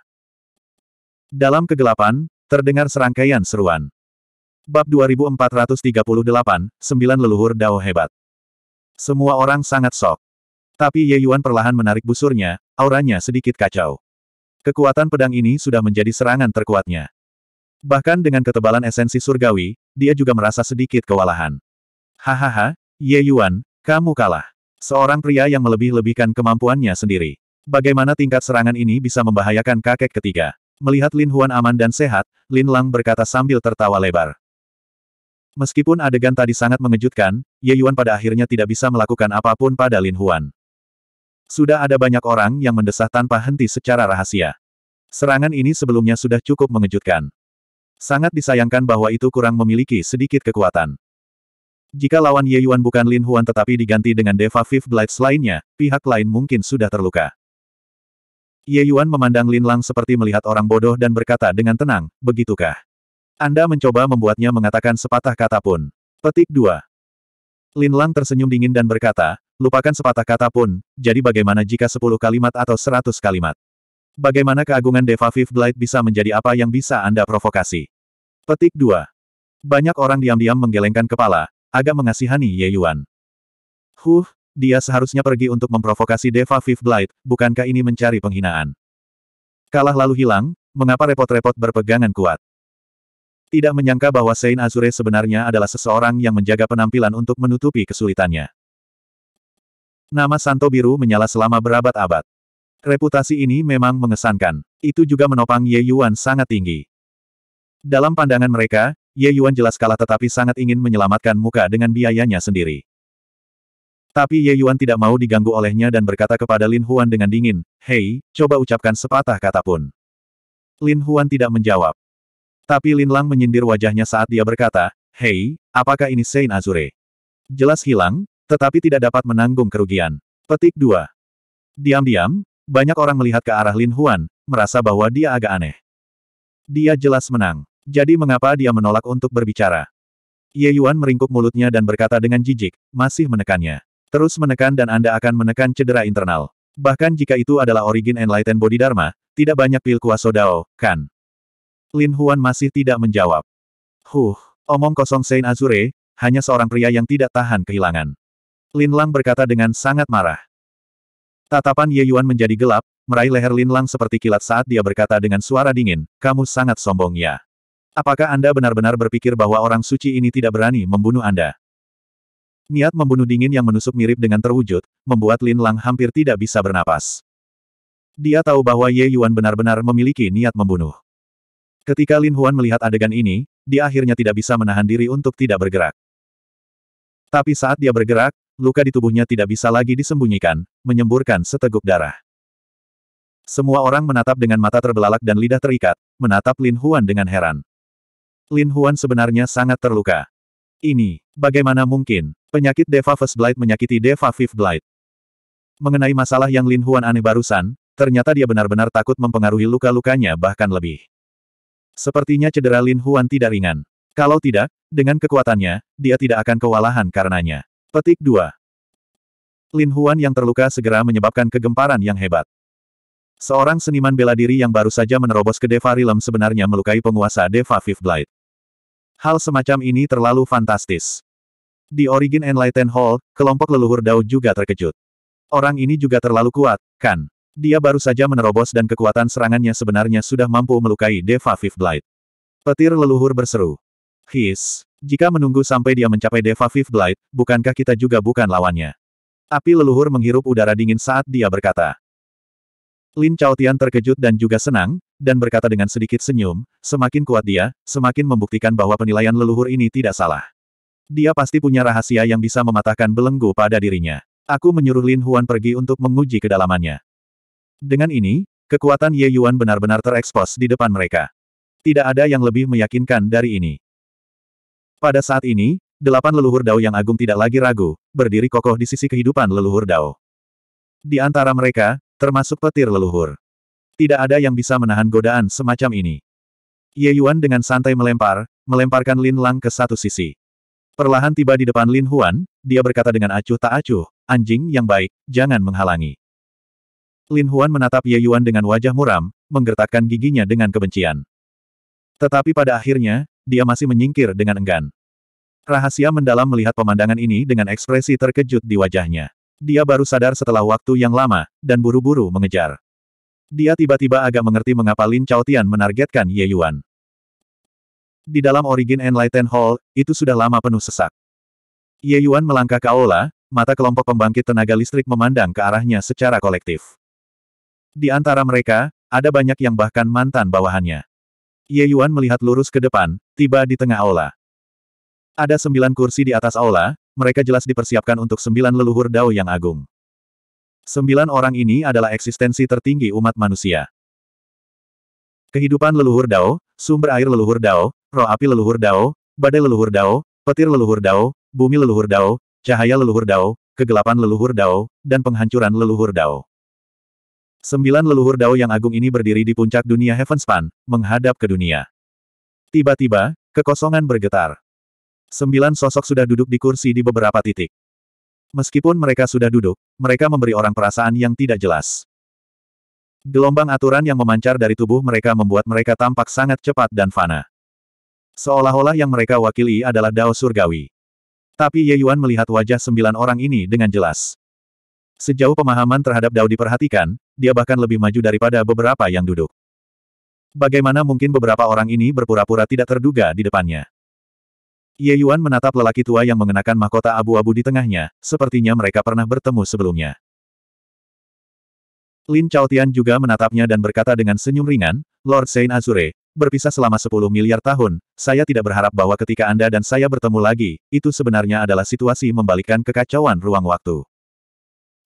Dalam kegelapan, terdengar serangkaian seruan. Bab 2438, Sembilan Leluhur Dao Hebat. Semua orang sangat sok. Tapi Ye Yuan perlahan menarik busurnya, auranya sedikit kacau. Kekuatan pedang ini sudah menjadi serangan terkuatnya. Bahkan dengan ketebalan esensi surgawi, dia juga merasa sedikit kewalahan. Hahaha, Ye Yuan, kamu kalah. Seorang pria yang melebih-lebihkan kemampuannya sendiri. Bagaimana tingkat serangan ini bisa membahayakan kakek ketiga? Melihat Lin Huan aman dan sehat, Lin Lang berkata sambil tertawa lebar. Meskipun adegan tadi sangat mengejutkan, Ye Yuan pada akhirnya tidak bisa melakukan apapun pada Lin Huan. Sudah ada banyak orang yang mendesah tanpa henti secara rahasia. Serangan ini sebelumnya sudah cukup mengejutkan. Sangat disayangkan bahwa itu kurang memiliki sedikit kekuatan. Jika lawan Ye Yuan bukan Lin Huan tetapi diganti dengan Deva Fifth Blades lainnya, pihak lain mungkin sudah terluka. Ye Yuan memandang Lin Lang seperti melihat orang bodoh dan berkata dengan tenang, begitukah? Anda mencoba membuatnya mengatakan sepatah kata pun. Petik 2. Lin Lang tersenyum dingin dan berkata, lupakan sepatah kata pun, jadi bagaimana jika sepuluh kalimat atau seratus kalimat? Bagaimana keagungan Deva Fifth Blight bisa menjadi apa yang bisa Anda provokasi? Petik 2. Banyak orang diam-diam menggelengkan kepala, agak mengasihani Ye Yuan. Huh, dia seharusnya pergi untuk memprovokasi Deva Fifth Blight, bukankah ini mencari penghinaan? Kalah lalu hilang, mengapa repot-repot berpegangan kuat? Tidak menyangka bahwa Saint Azure sebenarnya adalah seseorang yang menjaga penampilan untuk menutupi kesulitannya. Nama Santo Biru menyala selama berabad-abad. Reputasi ini memang mengesankan. Itu juga menopang Ye Yuan sangat tinggi. Dalam pandangan mereka, Ye Yuan jelas kalah tetapi sangat ingin menyelamatkan muka dengan biayanya sendiri. Tapi Ye Yuan tidak mau diganggu olehnya dan berkata kepada Lin Huan dengan dingin, Hei, coba ucapkan sepatah kata pun. Lin Huan tidak menjawab. Tapi Lin Lang menyindir wajahnya saat dia berkata, Hei, apakah ini Saint Azure? Jelas hilang, tetapi tidak dapat menanggung kerugian. Petik 2. Diam-diam, banyak orang melihat ke arah Lin Huan, merasa bahwa dia agak aneh. Dia jelas menang. Jadi mengapa dia menolak untuk berbicara? Ye Yuan meringkuk mulutnya dan berkata dengan jijik, masih menekannya. Terus menekan dan Anda akan menekan cedera internal. Bahkan jika itu adalah origin Enlightened dharma, tidak banyak pil kuasa dao, kan? Lin Huan masih tidak menjawab. Huh, omong kosong Saint Azure, hanya seorang pria yang tidak tahan kehilangan. Lin Lang berkata dengan sangat marah. Tatapan Ye Yuan menjadi gelap, meraih leher Lin Lang seperti kilat saat dia berkata dengan suara dingin, kamu sangat sombong ya. Apakah Anda benar-benar berpikir bahwa orang suci ini tidak berani membunuh Anda? Niat membunuh dingin yang menusuk mirip dengan terwujud, membuat Lin Lang hampir tidak bisa bernapas. Dia tahu bahwa Ye Yuan benar-benar memiliki niat membunuh. Ketika Lin Huan melihat adegan ini, dia akhirnya tidak bisa menahan diri untuk tidak bergerak. Tapi saat dia bergerak, luka di tubuhnya tidak bisa lagi disembunyikan, menyemburkan seteguk darah. Semua orang menatap dengan mata terbelalak dan lidah terikat, menatap Lin Huan dengan heran. Lin Huan sebenarnya sangat terluka. Ini, bagaimana mungkin, penyakit Deva First Blight menyakiti Deva Fifth Blight. Mengenai masalah yang Lin Huan aneh barusan, ternyata dia benar-benar takut mempengaruhi luka-lukanya bahkan lebih. Sepertinya cedera Lin Huan tidak ringan. Kalau tidak, dengan kekuatannya, dia tidak akan kewalahan karenanya. Petik 2. Lin Huan yang terluka segera menyebabkan kegemparan yang hebat. Seorang seniman bela diri yang baru saja menerobos ke Deva Realm sebenarnya melukai penguasa Deva Fifth Blight. Hal semacam ini terlalu fantastis. Di Origin Enlightened Hall, kelompok leluhur Dao juga terkejut. Orang ini juga terlalu kuat, kan? Dia baru saja menerobos dan kekuatan serangannya sebenarnya sudah mampu melukai Deva Fifth Blight. Petir leluhur berseru. His. Jika menunggu sampai dia mencapai Deva Fifth Blight, bukankah kita juga bukan lawannya? Api leluhur menghirup udara dingin saat dia berkata. Lin Chaotian terkejut dan juga senang, dan berkata dengan sedikit senyum, semakin kuat dia, semakin membuktikan bahwa penilaian leluhur ini tidak salah. Dia pasti punya rahasia yang bisa mematahkan belenggu pada dirinya. Aku menyuruh Lin Huan pergi untuk menguji kedalamannya. Dengan ini, kekuatan Ye Yuan benar-benar terekspos di depan mereka. Tidak ada yang lebih meyakinkan dari ini. Pada saat ini, delapan leluhur Dao yang agung tidak lagi ragu, berdiri kokoh di sisi kehidupan leluhur Dao. Di antara mereka, termasuk petir leluhur. Tidak ada yang bisa menahan godaan semacam ini. Ye Yuan dengan santai melempar, melemparkan Lin Lang ke satu sisi. Perlahan tiba di depan Lin Huan, dia berkata dengan acuh tak acuh, anjing yang baik, jangan menghalangi. Lin Huan menatap Ye Yuan dengan wajah muram, menggertakkan giginya dengan kebencian. Tetapi pada akhirnya, dia masih menyingkir dengan enggan. Rahasia mendalam melihat pemandangan ini dengan ekspresi terkejut di wajahnya. Dia baru sadar setelah waktu yang lama, dan buru-buru mengejar. Dia tiba-tiba agak mengerti mengapa Lin Chaotian menargetkan Ye Yuan. Di dalam Origin Enlightened Hall, itu sudah lama penuh sesak. Ye Yuan melangkah ke aula, mata kelompok pembangkit tenaga listrik memandang ke arahnya secara kolektif. Di antara mereka, ada banyak yang bahkan mantan bawahannya. Ye Yuan melihat lurus ke depan, tiba di tengah aula. Ada sembilan kursi di atas aula, mereka jelas dipersiapkan untuk sembilan leluhur dao yang agung. Sembilan orang ini adalah eksistensi tertinggi umat manusia. Kehidupan leluhur dao, sumber air leluhur dao, roh api leluhur dao, badai leluhur dao, petir leluhur dao, bumi leluhur dao, cahaya leluhur dao, kegelapan leluhur dao, dan penghancuran leluhur dao. Sembilan leluhur dao yang agung ini berdiri di puncak dunia Heavenspan, menghadap ke dunia. Tiba-tiba, kekosongan bergetar. Sembilan sosok sudah duduk di kursi di beberapa titik. Meskipun mereka sudah duduk, mereka memberi orang perasaan yang tidak jelas. Gelombang aturan yang memancar dari tubuh mereka membuat mereka tampak sangat cepat dan fana. Seolah-olah yang mereka wakili adalah Dao Surgawi. Tapi Ye Yuan melihat wajah sembilan orang ini dengan jelas. Sejauh pemahaman terhadap Dao diperhatikan, dia bahkan lebih maju daripada beberapa yang duduk. Bagaimana mungkin beberapa orang ini berpura-pura tidak terduga di depannya? Ye Yuan menatap lelaki tua yang mengenakan mahkota abu-abu di tengahnya, sepertinya mereka pernah bertemu sebelumnya. Lin Chao Tian juga menatapnya dan berkata dengan senyum ringan, Lord Saint Azure, berpisah selama 10 miliar tahun, saya tidak berharap bahwa ketika Anda dan saya bertemu lagi, itu sebenarnya adalah situasi membalikkan kekacauan ruang waktu.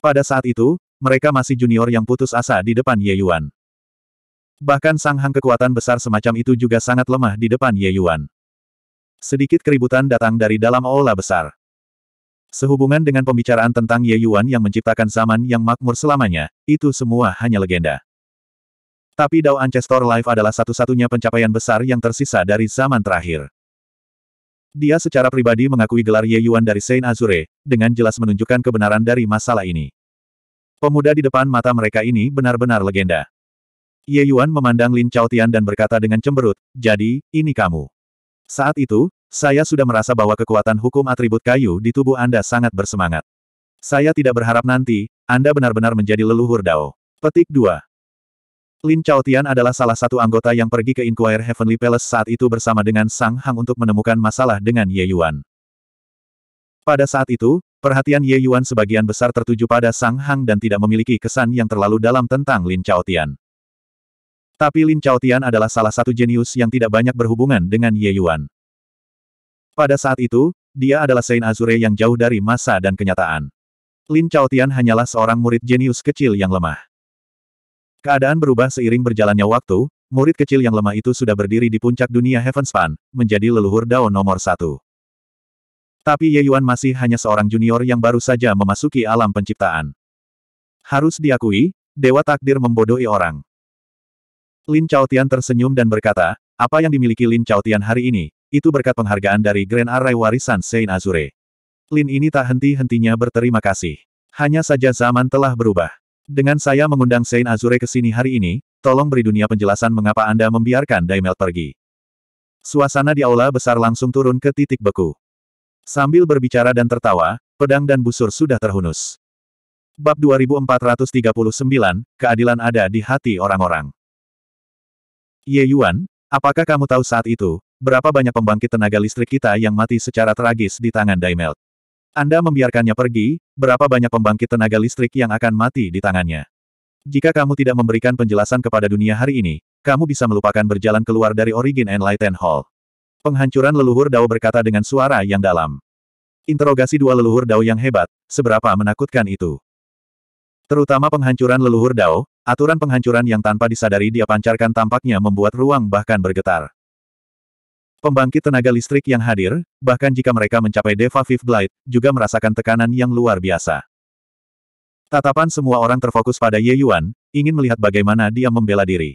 Pada saat itu, mereka masih junior yang putus asa di depan Ye Yuan. Bahkan Sang Hang kekuatan besar semacam itu juga sangat lemah di depan Ye Yuan. Sedikit keributan datang dari dalam aula besar. Sehubungan dengan pembicaraan tentang Ye Yuan yang menciptakan zaman yang makmur selamanya, itu semua hanya legenda. Tapi Dao Ancestor Life adalah satu-satunya pencapaian besar yang tersisa dari zaman terakhir. Dia secara pribadi mengakui gelar Ye Yuan dari Saint Azure, dengan jelas menunjukkan kebenaran dari masalah ini. Pemuda di depan mata mereka ini benar-benar legenda. Ye Yuan memandang Lin Chao Tian dan berkata dengan cemberut, jadi, ini kamu. Saat itu, saya sudah merasa bahwa kekuatan hukum atribut kayu di tubuh Anda sangat bersemangat. Saya tidak berharap nanti, Anda benar-benar menjadi leluhur Dao. Petik 2. Lin Chaotian adalah salah satu anggota yang pergi ke Inquire Heavenly Palace saat itu bersama dengan Sang Hang untuk menemukan masalah dengan Ye Yuan. Pada saat itu, perhatian Ye Yuan sebagian besar tertuju pada Sang Hang dan tidak memiliki kesan yang terlalu dalam tentang Lin Chaotian. Tapi Lin Tian adalah salah satu jenius yang tidak banyak berhubungan dengan Ye Yuan. Pada saat itu, dia adalah Sein Azure yang jauh dari masa dan kenyataan. Lin Tian hanyalah seorang murid jenius kecil yang lemah. Keadaan berubah seiring berjalannya waktu, murid kecil yang lemah itu sudah berdiri di puncak dunia Heavenspan, menjadi leluhur Dao nomor satu. Tapi Ye Yuan masih hanya seorang junior yang baru saja memasuki alam penciptaan. Harus diakui, Dewa Takdir membodohi orang. Lin Chao Tian tersenyum dan berkata, apa yang dimiliki Lin Chao Tian hari ini, itu berkat penghargaan dari Grand Array warisan Sein Azure. Lin ini tak henti-hentinya berterima kasih. Hanya saja zaman telah berubah. Dengan saya mengundang Sein Azure ke sini hari ini, tolong beri dunia penjelasan mengapa Anda membiarkan Daimel pergi. Suasana di aula besar langsung turun ke titik beku. Sambil berbicara dan tertawa, pedang dan busur sudah terhunus. Bab 2439, keadilan ada di hati orang-orang. Ye Yuan, apakah kamu tahu saat itu, berapa banyak pembangkit tenaga listrik kita yang mati secara tragis di tangan Daimelt? Anda membiarkannya pergi, berapa banyak pembangkit tenaga listrik yang akan mati di tangannya? Jika kamu tidak memberikan penjelasan kepada dunia hari ini, kamu bisa melupakan berjalan keluar dari Origin Enlightened Hall. Penghancuran leluhur Dao berkata dengan suara yang dalam. Interogasi dua leluhur Dao yang hebat, seberapa menakutkan itu? Terutama penghancuran leluhur Dao, Aturan penghancuran yang tanpa disadari dia pancarkan tampaknya membuat ruang bahkan bergetar. Pembangkit tenaga listrik yang hadir, bahkan jika mereka mencapai Deva Fifth Blight, juga merasakan tekanan yang luar biasa. Tatapan semua orang terfokus pada Ye Yuan, ingin melihat bagaimana dia membela diri.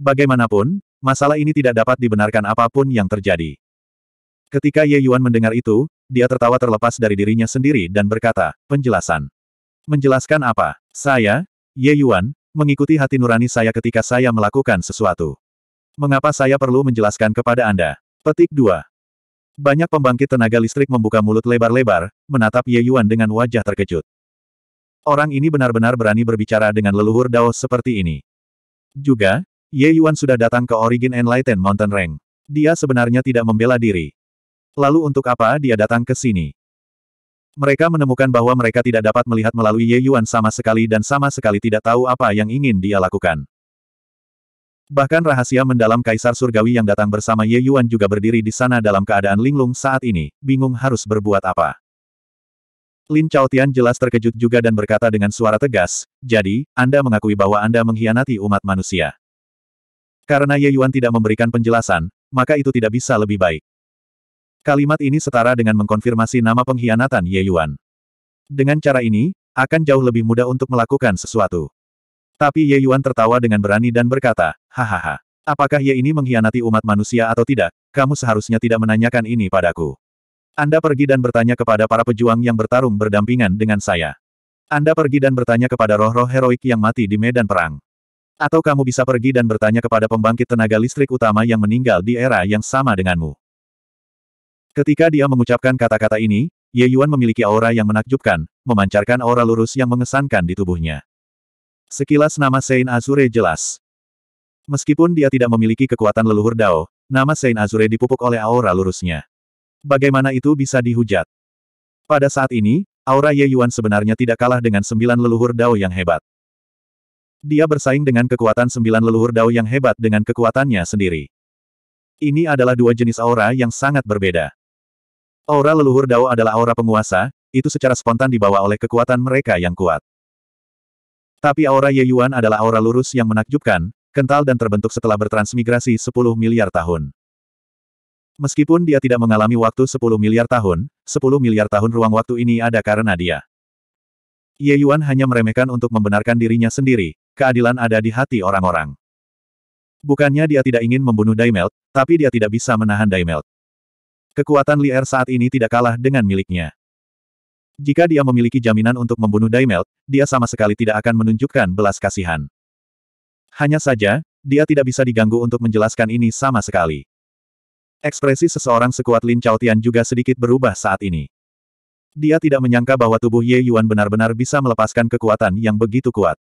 Bagaimanapun, masalah ini tidak dapat dibenarkan apapun yang terjadi. Ketika Ye Yuan mendengar itu, dia tertawa terlepas dari dirinya sendiri dan berkata, penjelasan. Menjelaskan apa? Saya, Ye Yuan, mengikuti hati nurani saya ketika saya melakukan sesuatu. Mengapa saya perlu menjelaskan kepada Anda? Petik 2. Banyak pembangkit tenaga listrik membuka mulut lebar-lebar, menatap Ye Yuan dengan wajah terkejut. Orang ini benar-benar berani berbicara dengan leluhur Dao seperti ini. Juga, Ye Yuan sudah datang ke Origin Enlightened Mountain Range. Dia sebenarnya tidak membela diri. Lalu untuk apa dia datang ke sini? Mereka menemukan bahwa mereka tidak dapat melihat melalui Ye Yuan sama sekali dan sama sekali tidak tahu apa yang ingin dia lakukan. Bahkan rahasia mendalam Kaisar Surgawi yang datang bersama Ye Yuan juga berdiri di sana dalam keadaan linglung saat ini, bingung harus berbuat apa. Lin Chaotian jelas terkejut juga dan berkata dengan suara tegas, jadi, Anda mengakui bahwa Anda mengkhianati umat manusia. Karena Ye Yuan tidak memberikan penjelasan, maka itu tidak bisa lebih baik. Kalimat ini setara dengan mengkonfirmasi nama pengkhianatan Ye Yuan. Dengan cara ini, akan jauh lebih mudah untuk melakukan sesuatu. Tapi Ye Yuan tertawa dengan berani dan berkata, Hahaha, apakah Ye ini mengkhianati umat manusia atau tidak? Kamu seharusnya tidak menanyakan ini padaku. Anda pergi dan bertanya kepada para pejuang yang bertarung berdampingan dengan saya. Anda pergi dan bertanya kepada roh-roh heroik yang mati di medan perang. Atau kamu bisa pergi dan bertanya kepada pembangkit tenaga listrik utama yang meninggal di era yang sama denganmu. Ketika dia mengucapkan kata-kata ini, Ye Yuan memiliki aura yang menakjubkan, memancarkan aura lurus yang mengesankan di tubuhnya. Sekilas nama Saint Azure jelas. Meskipun dia tidak memiliki kekuatan leluhur Dao, nama Saint Azure dipupuk oleh aura lurusnya. Bagaimana itu bisa dihujat? Pada saat ini, aura Ye Yuan sebenarnya tidak kalah dengan sembilan leluhur Dao yang hebat. Dia bersaing dengan kekuatan sembilan leluhur Dao yang hebat dengan kekuatannya sendiri. Ini adalah dua jenis aura yang sangat berbeda. Aura leluhur Dao adalah aura penguasa, itu secara spontan dibawa oleh kekuatan mereka yang kuat. Tapi aura Ye Yuan adalah aura lurus yang menakjubkan, kental dan terbentuk setelah bertransmigrasi 10 miliar tahun. Meskipun dia tidak mengalami waktu 10 miliar tahun, 10 miliar tahun ruang waktu ini ada karena dia. Ye Yuan hanya meremehkan untuk membenarkan dirinya sendiri, keadilan ada di hati orang-orang. Bukannya dia tidak ingin membunuh Daimelt, tapi dia tidak bisa menahan Daimelt. Kekuatan Lier saat ini tidak kalah dengan miliknya. Jika dia memiliki jaminan untuk membunuh Daimel, dia sama sekali tidak akan menunjukkan belas kasihan. Hanya saja, dia tidak bisa diganggu untuk menjelaskan ini sama sekali. Ekspresi seseorang sekuat Lin Tian juga sedikit berubah saat ini. Dia tidak menyangka bahwa tubuh Ye Yuan benar-benar bisa melepaskan kekuatan yang begitu kuat.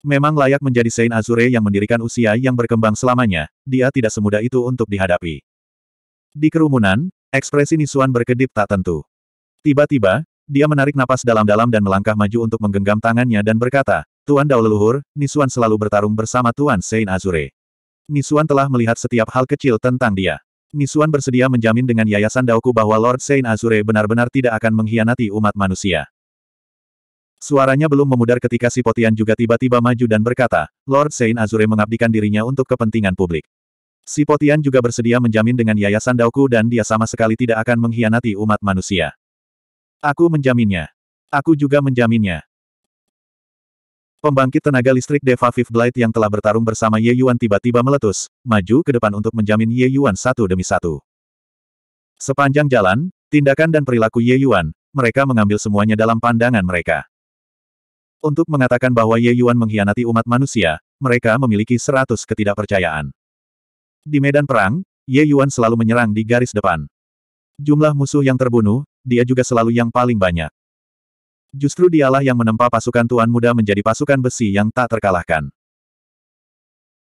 Memang layak menjadi Saint Azure yang mendirikan usia yang berkembang selamanya, dia tidak semudah itu untuk dihadapi. Di kerumunan, ekspresi Nisuan berkedip tak tentu. Tiba-tiba, dia menarik napas dalam-dalam dan melangkah maju untuk menggenggam tangannya dan berkata, Tuan Dao Leluhur, Nisuan selalu bertarung bersama Tuan Sein Azure. Nisuan telah melihat setiap hal kecil tentang dia. Nisuan bersedia menjamin dengan Yayasan Daoku bahwa Lord Sein Azure benar-benar tidak akan mengkhianati umat manusia. Suaranya belum memudar ketika si Potian juga tiba-tiba maju dan berkata, Lord Sein Azure mengabdikan dirinya untuk kepentingan publik. Si Potian juga bersedia menjamin dengan Yayasan Daoku dan dia sama sekali tidak akan mengkhianati umat manusia. Aku menjaminnya. Aku juga menjaminnya. Pembangkit tenaga listrik Deva Fifth Blight yang telah bertarung bersama Ye Yuan tiba-tiba meletus, maju ke depan untuk menjamin Ye Yuan satu demi satu. Sepanjang jalan, tindakan dan perilaku Ye Yuan, mereka mengambil semuanya dalam pandangan mereka. Untuk mengatakan bahwa Ye Yuan mengkhianati umat manusia, mereka memiliki seratus ketidakpercayaan. Di medan perang, Ye Yuan selalu menyerang di garis depan. Jumlah musuh yang terbunuh, dia juga selalu yang paling banyak. Justru dialah yang menempa pasukan Tuan Muda menjadi pasukan besi yang tak terkalahkan.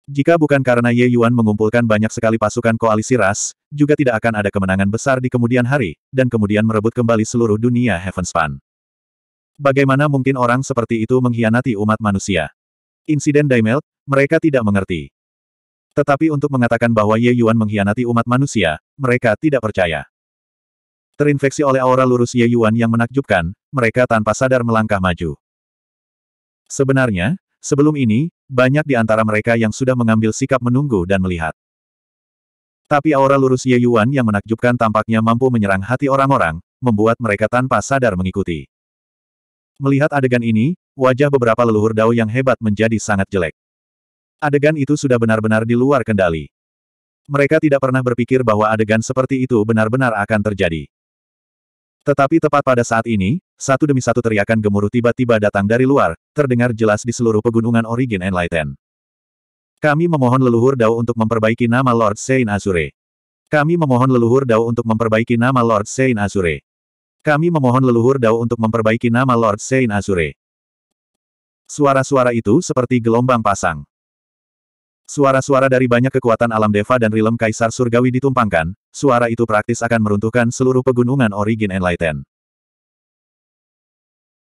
Jika bukan karena Ye Yuan mengumpulkan banyak sekali pasukan koalisi ras, juga tidak akan ada kemenangan besar di kemudian hari, dan kemudian merebut kembali seluruh dunia Heavenspan. Bagaimana mungkin orang seperti itu mengkhianati umat manusia? Insiden Daimelt, mereka tidak mengerti. Tetapi untuk mengatakan bahwa Ye Yuan mengkhianati umat manusia, mereka tidak percaya. Terinfeksi oleh aura lurus Ye Yuan yang menakjubkan, mereka tanpa sadar melangkah maju. Sebenarnya, sebelum ini, banyak di antara mereka yang sudah mengambil sikap menunggu dan melihat. Tapi aura lurus Ye Yuan yang menakjubkan tampaknya mampu menyerang hati orang-orang, membuat mereka tanpa sadar mengikuti. Melihat adegan ini, wajah beberapa leluhur Dao yang hebat menjadi sangat jelek. Adegan itu sudah benar-benar di luar kendali. Mereka tidak pernah berpikir bahwa adegan seperti itu benar-benar akan terjadi. Tetapi tepat pada saat ini, satu demi satu teriakan gemuruh tiba-tiba datang dari luar, terdengar jelas di seluruh pegunungan Origin Enlighten. Kami memohon leluhur Dao untuk memperbaiki nama Lord Sein Azure. Kami memohon leluhur Dao untuk memperbaiki nama Lord Sein Azure. Kami memohon leluhur Dao untuk memperbaiki nama Lord Sein Azure. Suara-suara itu seperti gelombang pasang. Suara-suara dari banyak kekuatan alam Deva dan Rilem Kaisar Surgawi ditumpangkan, suara itu praktis akan meruntuhkan seluruh pegunungan Origin Enlighten.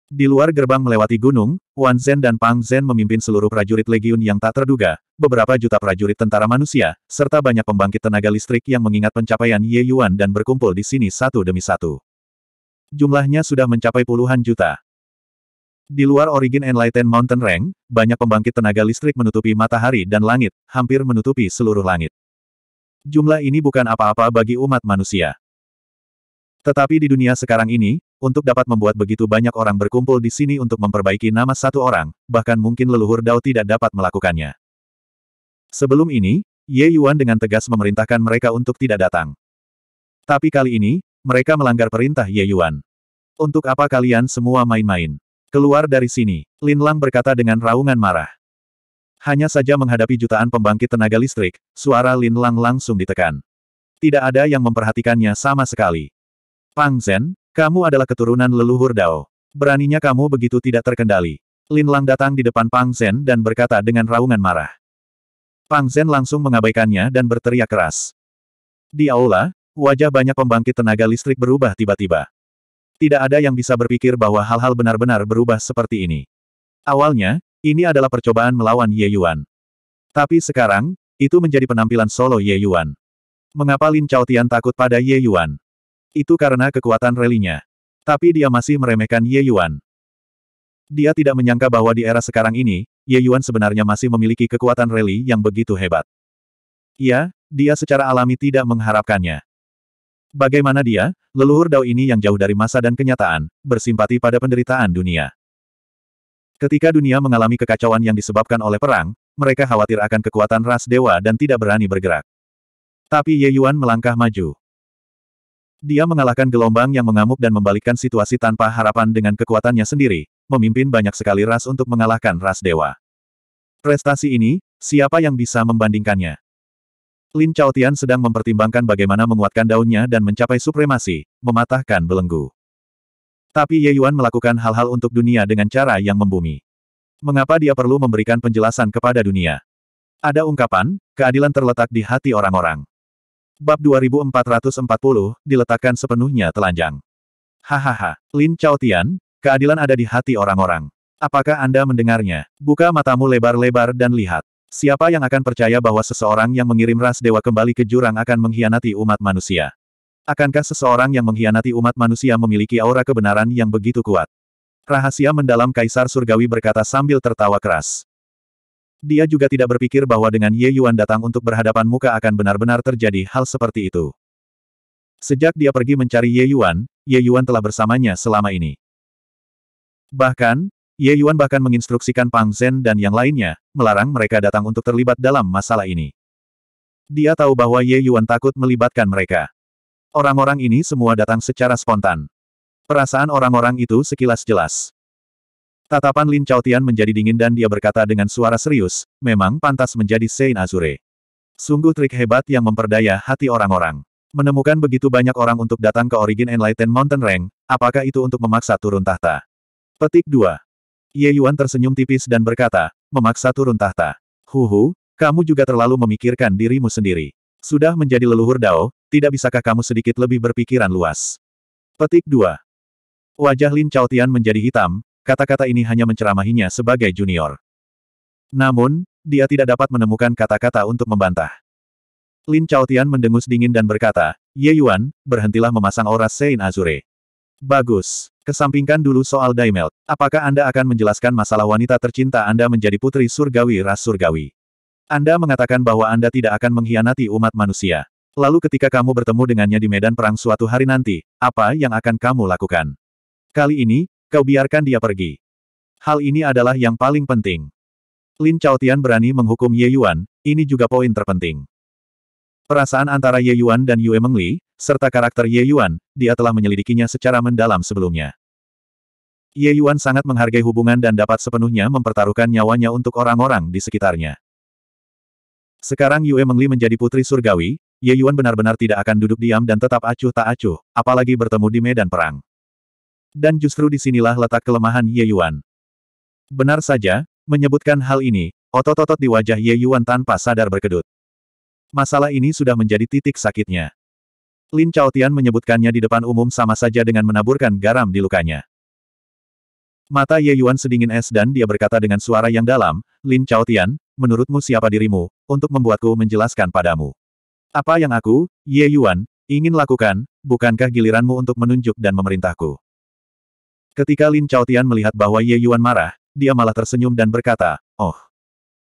Di luar gerbang melewati gunung, Wan Zhen dan Pang Zhen memimpin seluruh prajurit legiun yang tak terduga, beberapa juta prajurit tentara manusia, serta banyak pembangkit tenaga listrik yang mengingat pencapaian Ye Yuan dan berkumpul di sini satu demi satu. Jumlahnya sudah mencapai puluhan juta. Di luar origin Enlightened Mountain Range, banyak pembangkit tenaga listrik menutupi matahari dan langit, hampir menutupi seluruh langit. Jumlah ini bukan apa-apa bagi umat manusia. Tetapi di dunia sekarang ini, untuk dapat membuat begitu banyak orang berkumpul di sini untuk memperbaiki nama satu orang, bahkan mungkin leluhur Dao tidak dapat melakukannya. Sebelum ini, Ye Yuan dengan tegas memerintahkan mereka untuk tidak datang. Tapi kali ini, mereka melanggar perintah Ye Yuan. Untuk apa kalian semua main-main? Keluar dari sini, Lin Lang berkata dengan raungan marah. Hanya saja menghadapi jutaan pembangkit tenaga listrik, suara Lin Lang langsung ditekan. Tidak ada yang memperhatikannya sama sekali. Pang Zhen, kamu adalah keturunan leluhur Dao. Beraninya kamu begitu tidak terkendali. Lin Lang datang di depan Pang Zhen dan berkata dengan raungan marah. Pang Zhen langsung mengabaikannya dan berteriak keras. Di aula, wajah banyak pembangkit tenaga listrik berubah tiba-tiba. Tidak ada yang bisa berpikir bahwa hal-hal benar-benar berubah seperti ini. Awalnya, ini adalah percobaan melawan Ye Yuan. Tapi sekarang, itu menjadi penampilan solo Ye Yuan. Mengapa Lin Tian takut pada Ye Yuan? Itu karena kekuatan relinya. Tapi dia masih meremehkan Ye Yuan. Dia tidak menyangka bahwa di era sekarang ini, Ye Yuan sebenarnya masih memiliki kekuatan reli yang begitu hebat. Ya, dia secara alami tidak mengharapkannya. Bagaimana dia, leluhur Dao ini yang jauh dari masa dan kenyataan, bersimpati pada penderitaan dunia. Ketika dunia mengalami kekacauan yang disebabkan oleh perang, mereka khawatir akan kekuatan ras dewa dan tidak berani bergerak. Tapi Ye Yuan melangkah maju. Dia mengalahkan gelombang yang mengamuk dan membalikkan situasi tanpa harapan dengan kekuatannya sendiri, memimpin banyak sekali ras untuk mengalahkan ras dewa. Prestasi ini, siapa yang bisa membandingkannya? Lin Chaotian sedang mempertimbangkan bagaimana menguatkan daunnya dan mencapai supremasi, mematahkan belenggu. Tapi Ye Yuan melakukan hal-hal untuk dunia dengan cara yang membumi. Mengapa dia perlu memberikan penjelasan kepada dunia? Ada ungkapan, keadilan terletak di hati orang-orang. Bab 2440, diletakkan sepenuhnya telanjang. Hahaha, Lin Chaotian, keadilan ada di hati orang-orang. Apakah Anda mendengarnya? Buka matamu lebar-lebar dan lihat. Siapa yang akan percaya bahwa seseorang yang mengirim ras dewa kembali ke jurang akan mengkhianati umat manusia? Akankah seseorang yang mengkhianati umat manusia memiliki aura kebenaran yang begitu kuat? Rahasia mendalam Kaisar Surgawi berkata sambil tertawa keras. Dia juga tidak berpikir bahwa dengan Ye Yuan datang untuk berhadapan muka akan benar-benar terjadi hal seperti itu. Sejak dia pergi mencari Ye Yuan, Ye Yuan telah bersamanya selama ini. Bahkan, Ye Yuan bahkan menginstruksikan Pang Zhen dan yang lainnya, melarang mereka datang untuk terlibat dalam masalah ini. Dia tahu bahwa Ye Yuan takut melibatkan mereka. Orang-orang ini semua datang secara spontan. Perasaan orang-orang itu sekilas jelas. Tatapan Lin Chaotian menjadi dingin dan dia berkata dengan suara serius, memang pantas menjadi Sein Azure. Sungguh trik hebat yang memperdaya hati orang-orang. Menemukan begitu banyak orang untuk datang ke Origin Enlightened Mountain Range, apakah itu untuk memaksa turun tahta? Petik 2. Ye Yuan tersenyum tipis dan berkata, memaksa turun tahta. Huhu, kamu juga terlalu memikirkan dirimu sendiri. Sudah menjadi leluhur Dao, tidak bisakah kamu sedikit lebih berpikiran luas? Petik 2. Wajah Lin Chao Tian menjadi hitam, kata-kata ini hanya menceramahinya sebagai junior. Namun, dia tidak dapat menemukan kata-kata untuk membantah. Lin Chao Tian mendengus dingin dan berkata, Ye Yuan, berhentilah memasang aura Sein Azure. Bagus. Kesampingkan dulu soal Daimelt. Apakah Anda akan menjelaskan masalah wanita tercinta Anda menjadi putri surgawi ras surgawi? Anda mengatakan bahwa Anda tidak akan mengkhianati umat manusia. Lalu ketika kamu bertemu dengannya di medan perang suatu hari nanti, apa yang akan kamu lakukan? Kali ini, kau biarkan dia pergi. Hal ini adalah yang paling penting. Lin Chaotian berani menghukum Ye Yuan, ini juga poin terpenting. Perasaan antara Ye Yuan dan Yue Mengli, serta karakter Ye Yuan, dia telah menyelidikinya secara mendalam sebelumnya. Ye Yuan sangat menghargai hubungan dan dapat sepenuhnya mempertaruhkan nyawanya untuk orang-orang di sekitarnya. Sekarang Yue Mengli menjadi putri surgawi, Ye Yuan benar-benar tidak akan duduk diam dan tetap acuh tak acuh, apalagi bertemu di medan perang. Dan justru disinilah letak kelemahan Ye Yuan. Benar saja, menyebutkan hal ini, otot-otot di wajah Ye Yuan tanpa sadar berkedut. Masalah ini sudah menjadi titik sakitnya. Lin Chao Tian menyebutkannya di depan umum sama saja dengan menaburkan garam di lukanya. Mata Ye Yuan sedingin es dan dia berkata dengan suara yang dalam, Lin Chao Tian, menurutmu siapa dirimu, untuk membuatku menjelaskan padamu. Apa yang aku, Ye Yuan, ingin lakukan, bukankah giliranmu untuk menunjuk dan memerintahku? Ketika Lin Chao Tian melihat bahwa Ye Yuan marah, dia malah tersenyum dan berkata, Oh,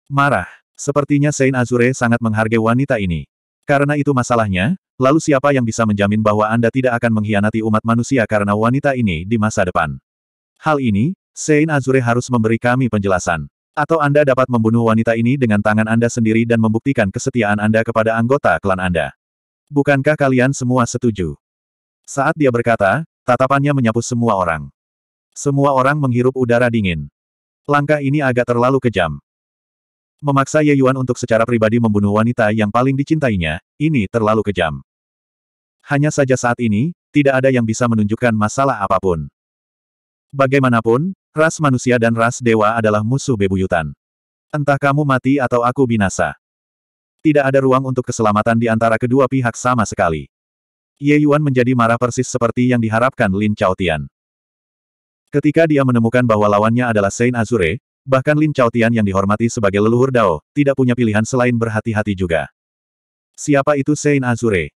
marah. Sepertinya Saint Azure sangat menghargai wanita ini. Karena itu masalahnya, Lalu siapa yang bisa menjamin bahwa Anda tidak akan mengkhianati umat manusia karena wanita ini di masa depan? Hal ini, Sein Azure harus memberi kami penjelasan. Atau Anda dapat membunuh wanita ini dengan tangan Anda sendiri dan membuktikan kesetiaan Anda kepada anggota klan Anda. Bukankah kalian semua setuju? Saat dia berkata, tatapannya menyapu semua orang. Semua orang menghirup udara dingin. Langkah ini agak terlalu kejam. Memaksa Ye Yuan untuk secara pribadi membunuh wanita yang paling dicintainya, ini terlalu kejam. Hanya saja saat ini, tidak ada yang bisa menunjukkan masalah apapun. Bagaimanapun, ras manusia dan ras dewa adalah musuh bebuyutan. Entah kamu mati atau aku binasa. Tidak ada ruang untuk keselamatan di antara kedua pihak sama sekali. Ye Yuan menjadi marah persis seperti yang diharapkan Lin Chao Tian. Ketika dia menemukan bahwa lawannya adalah Saint Azure, Bahkan Lin Tian yang dihormati sebagai leluhur Dao, tidak punya pilihan selain berhati-hati juga. Siapa itu Sein Azure?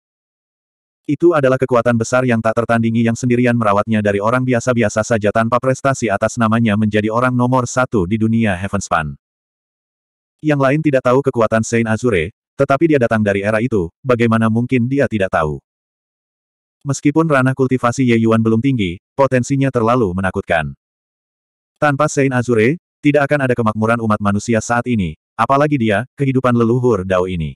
Itu adalah kekuatan besar yang tak tertandingi yang sendirian merawatnya dari orang biasa-biasa saja tanpa prestasi atas namanya menjadi orang nomor satu di dunia Heavenspan. Yang lain tidak tahu kekuatan Sein Azure, tetapi dia datang dari era itu, bagaimana mungkin dia tidak tahu? Meskipun ranah kultivasi Ye Yuan belum tinggi, potensinya terlalu menakutkan. Tanpa Sein Azure, tidak akan ada kemakmuran umat manusia saat ini, apalagi dia, kehidupan leluhur Dao ini.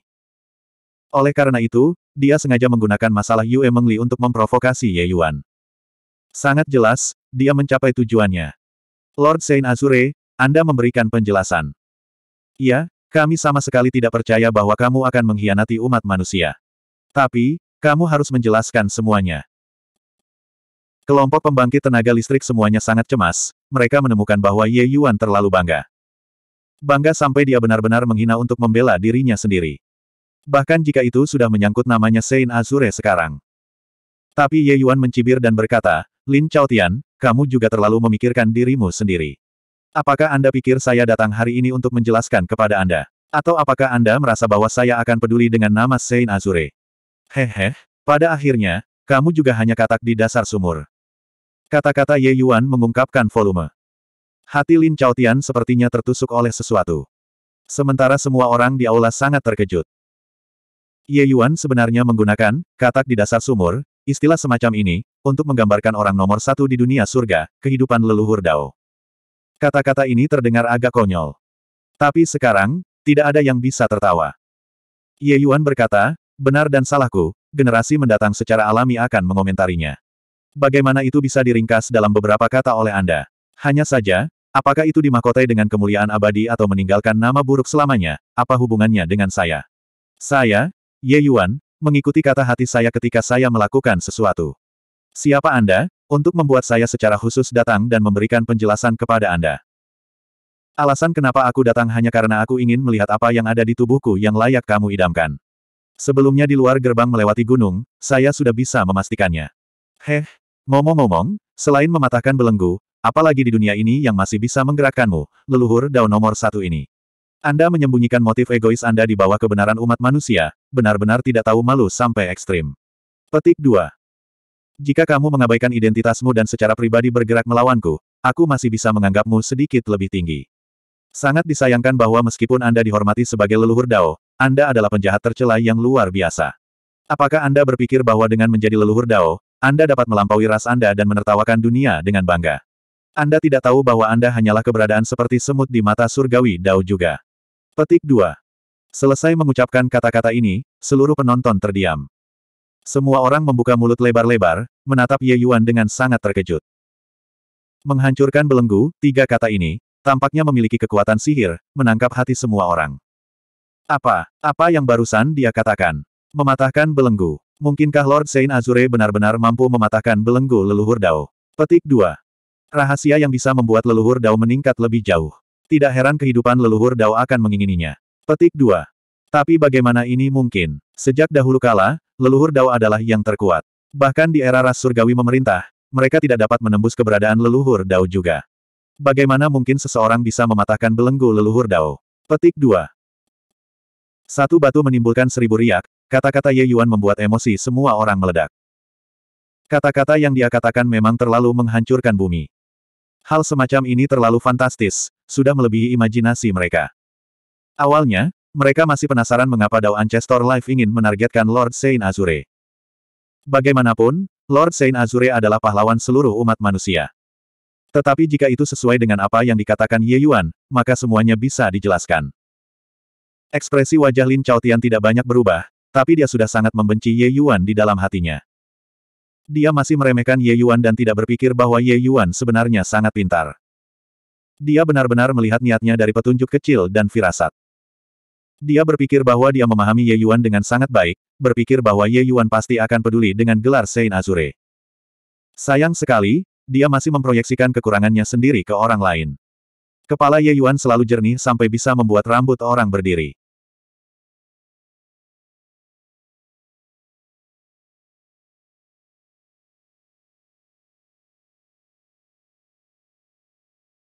Oleh karena itu, dia sengaja menggunakan masalah Yue Mengli untuk memprovokasi Ye Yuan. Sangat jelas, dia mencapai tujuannya. Lord Saint Azure, Anda memberikan penjelasan. Ya, kami sama sekali tidak percaya bahwa kamu akan mengkhianati umat manusia. Tapi, kamu harus menjelaskan semuanya. Kelompok pembangkit tenaga listrik semuanya sangat cemas, mereka menemukan bahwa Ye Yuan terlalu bangga. Bangga sampai dia benar-benar menghina untuk membela dirinya sendiri. Bahkan jika itu sudah menyangkut namanya Sein Azure sekarang. Tapi Ye Yuan mencibir dan berkata, Lin Chaotian, kamu juga terlalu memikirkan dirimu sendiri. Apakah Anda pikir saya datang hari ini untuk menjelaskan kepada Anda? Atau apakah Anda merasa bahwa saya akan peduli dengan nama Sein Azure? Hehe, pada akhirnya, kamu juga hanya katak di dasar sumur. Kata-kata Ye Yuan mengungkapkan volume. Hati Lin Chaotian sepertinya tertusuk oleh sesuatu. Sementara semua orang di aula sangat terkejut. Ye Yuan sebenarnya menggunakan, katak di dasar sumur, istilah semacam ini, untuk menggambarkan orang nomor satu di dunia surga, kehidupan leluhur Dao. Kata-kata ini terdengar agak konyol. Tapi sekarang, tidak ada yang bisa tertawa. Ye Yuan berkata, benar dan salahku, generasi mendatang secara alami akan mengomentarinya. Bagaimana itu bisa diringkas dalam beberapa kata oleh Anda? Hanya saja, apakah itu dimahkotai dengan kemuliaan abadi atau meninggalkan nama buruk selamanya, apa hubungannya dengan saya? Saya, Ye Yuan, mengikuti kata hati saya ketika saya melakukan sesuatu. Siapa Anda, untuk membuat saya secara khusus datang dan memberikan penjelasan kepada Anda? Alasan kenapa aku datang hanya karena aku ingin melihat apa yang ada di tubuhku yang layak kamu idamkan. Sebelumnya di luar gerbang melewati gunung, saya sudah bisa memastikannya. Heh, ngomong-ngomong, selain mematahkan belenggu, apalagi di dunia ini yang masih bisa menggerakkanmu, leluhur Dao nomor satu ini. Anda menyembunyikan motif egois Anda di bawah kebenaran umat manusia, benar-benar tidak tahu malu sampai ekstrim. Petik 2. Jika kamu mengabaikan identitasmu dan secara pribadi bergerak melawanku, aku masih bisa menganggapmu sedikit lebih tinggi. Sangat disayangkan bahwa meskipun Anda dihormati sebagai leluhur Dao, Anda adalah penjahat tercela yang luar biasa. Apakah Anda berpikir bahwa dengan menjadi leluhur Dao, anda dapat melampaui ras Anda dan menertawakan dunia dengan bangga. Anda tidak tahu bahwa Anda hanyalah keberadaan seperti semut di mata surgawi Dao juga. Petik 2. Selesai mengucapkan kata-kata ini, seluruh penonton terdiam. Semua orang membuka mulut lebar-lebar, menatap Ye Yuan dengan sangat terkejut. Menghancurkan belenggu, tiga kata ini, tampaknya memiliki kekuatan sihir, menangkap hati semua orang. Apa? Apa yang barusan dia katakan? Mematahkan belenggu. Mungkinkah Lord Saint Azure benar-benar mampu mematahkan belenggu leluhur Dao? Petik 2. Rahasia yang bisa membuat leluhur Dao meningkat lebih jauh. Tidak heran kehidupan leluhur Dao akan mengingininya. Petik 2. Tapi bagaimana ini mungkin? Sejak dahulu kala, leluhur Dao adalah yang terkuat. Bahkan di era ras surgawi memerintah, mereka tidak dapat menembus keberadaan leluhur Dao juga. Bagaimana mungkin seseorang bisa mematahkan belenggu leluhur Dao? Petik 2. Satu batu menimbulkan seribu riak, Kata-kata Ye Yuan membuat emosi semua orang meledak. Kata-kata yang dia katakan memang terlalu menghancurkan bumi. Hal semacam ini terlalu fantastis, sudah melebihi imajinasi mereka. Awalnya, mereka masih penasaran mengapa Dao Ancestor Life ingin menargetkan Lord Saint Azure. Bagaimanapun, Lord Saint Azure adalah pahlawan seluruh umat manusia. Tetapi jika itu sesuai dengan apa yang dikatakan Ye Yuan, maka semuanya bisa dijelaskan. Ekspresi wajah Lin Chao Tian tidak banyak berubah, tapi dia sudah sangat membenci Ye Yuan di dalam hatinya. Dia masih meremehkan Ye Yuan dan tidak berpikir bahwa Ye Yuan sebenarnya sangat pintar. Dia benar-benar melihat niatnya dari petunjuk kecil dan firasat. Dia berpikir bahwa dia memahami Ye Yuan dengan sangat baik, berpikir bahwa Ye Yuan pasti akan peduli dengan gelar Saint Azure. Sayang sekali, dia masih memproyeksikan kekurangannya sendiri ke orang lain. Kepala Ye Yuan selalu jernih sampai bisa membuat rambut orang berdiri.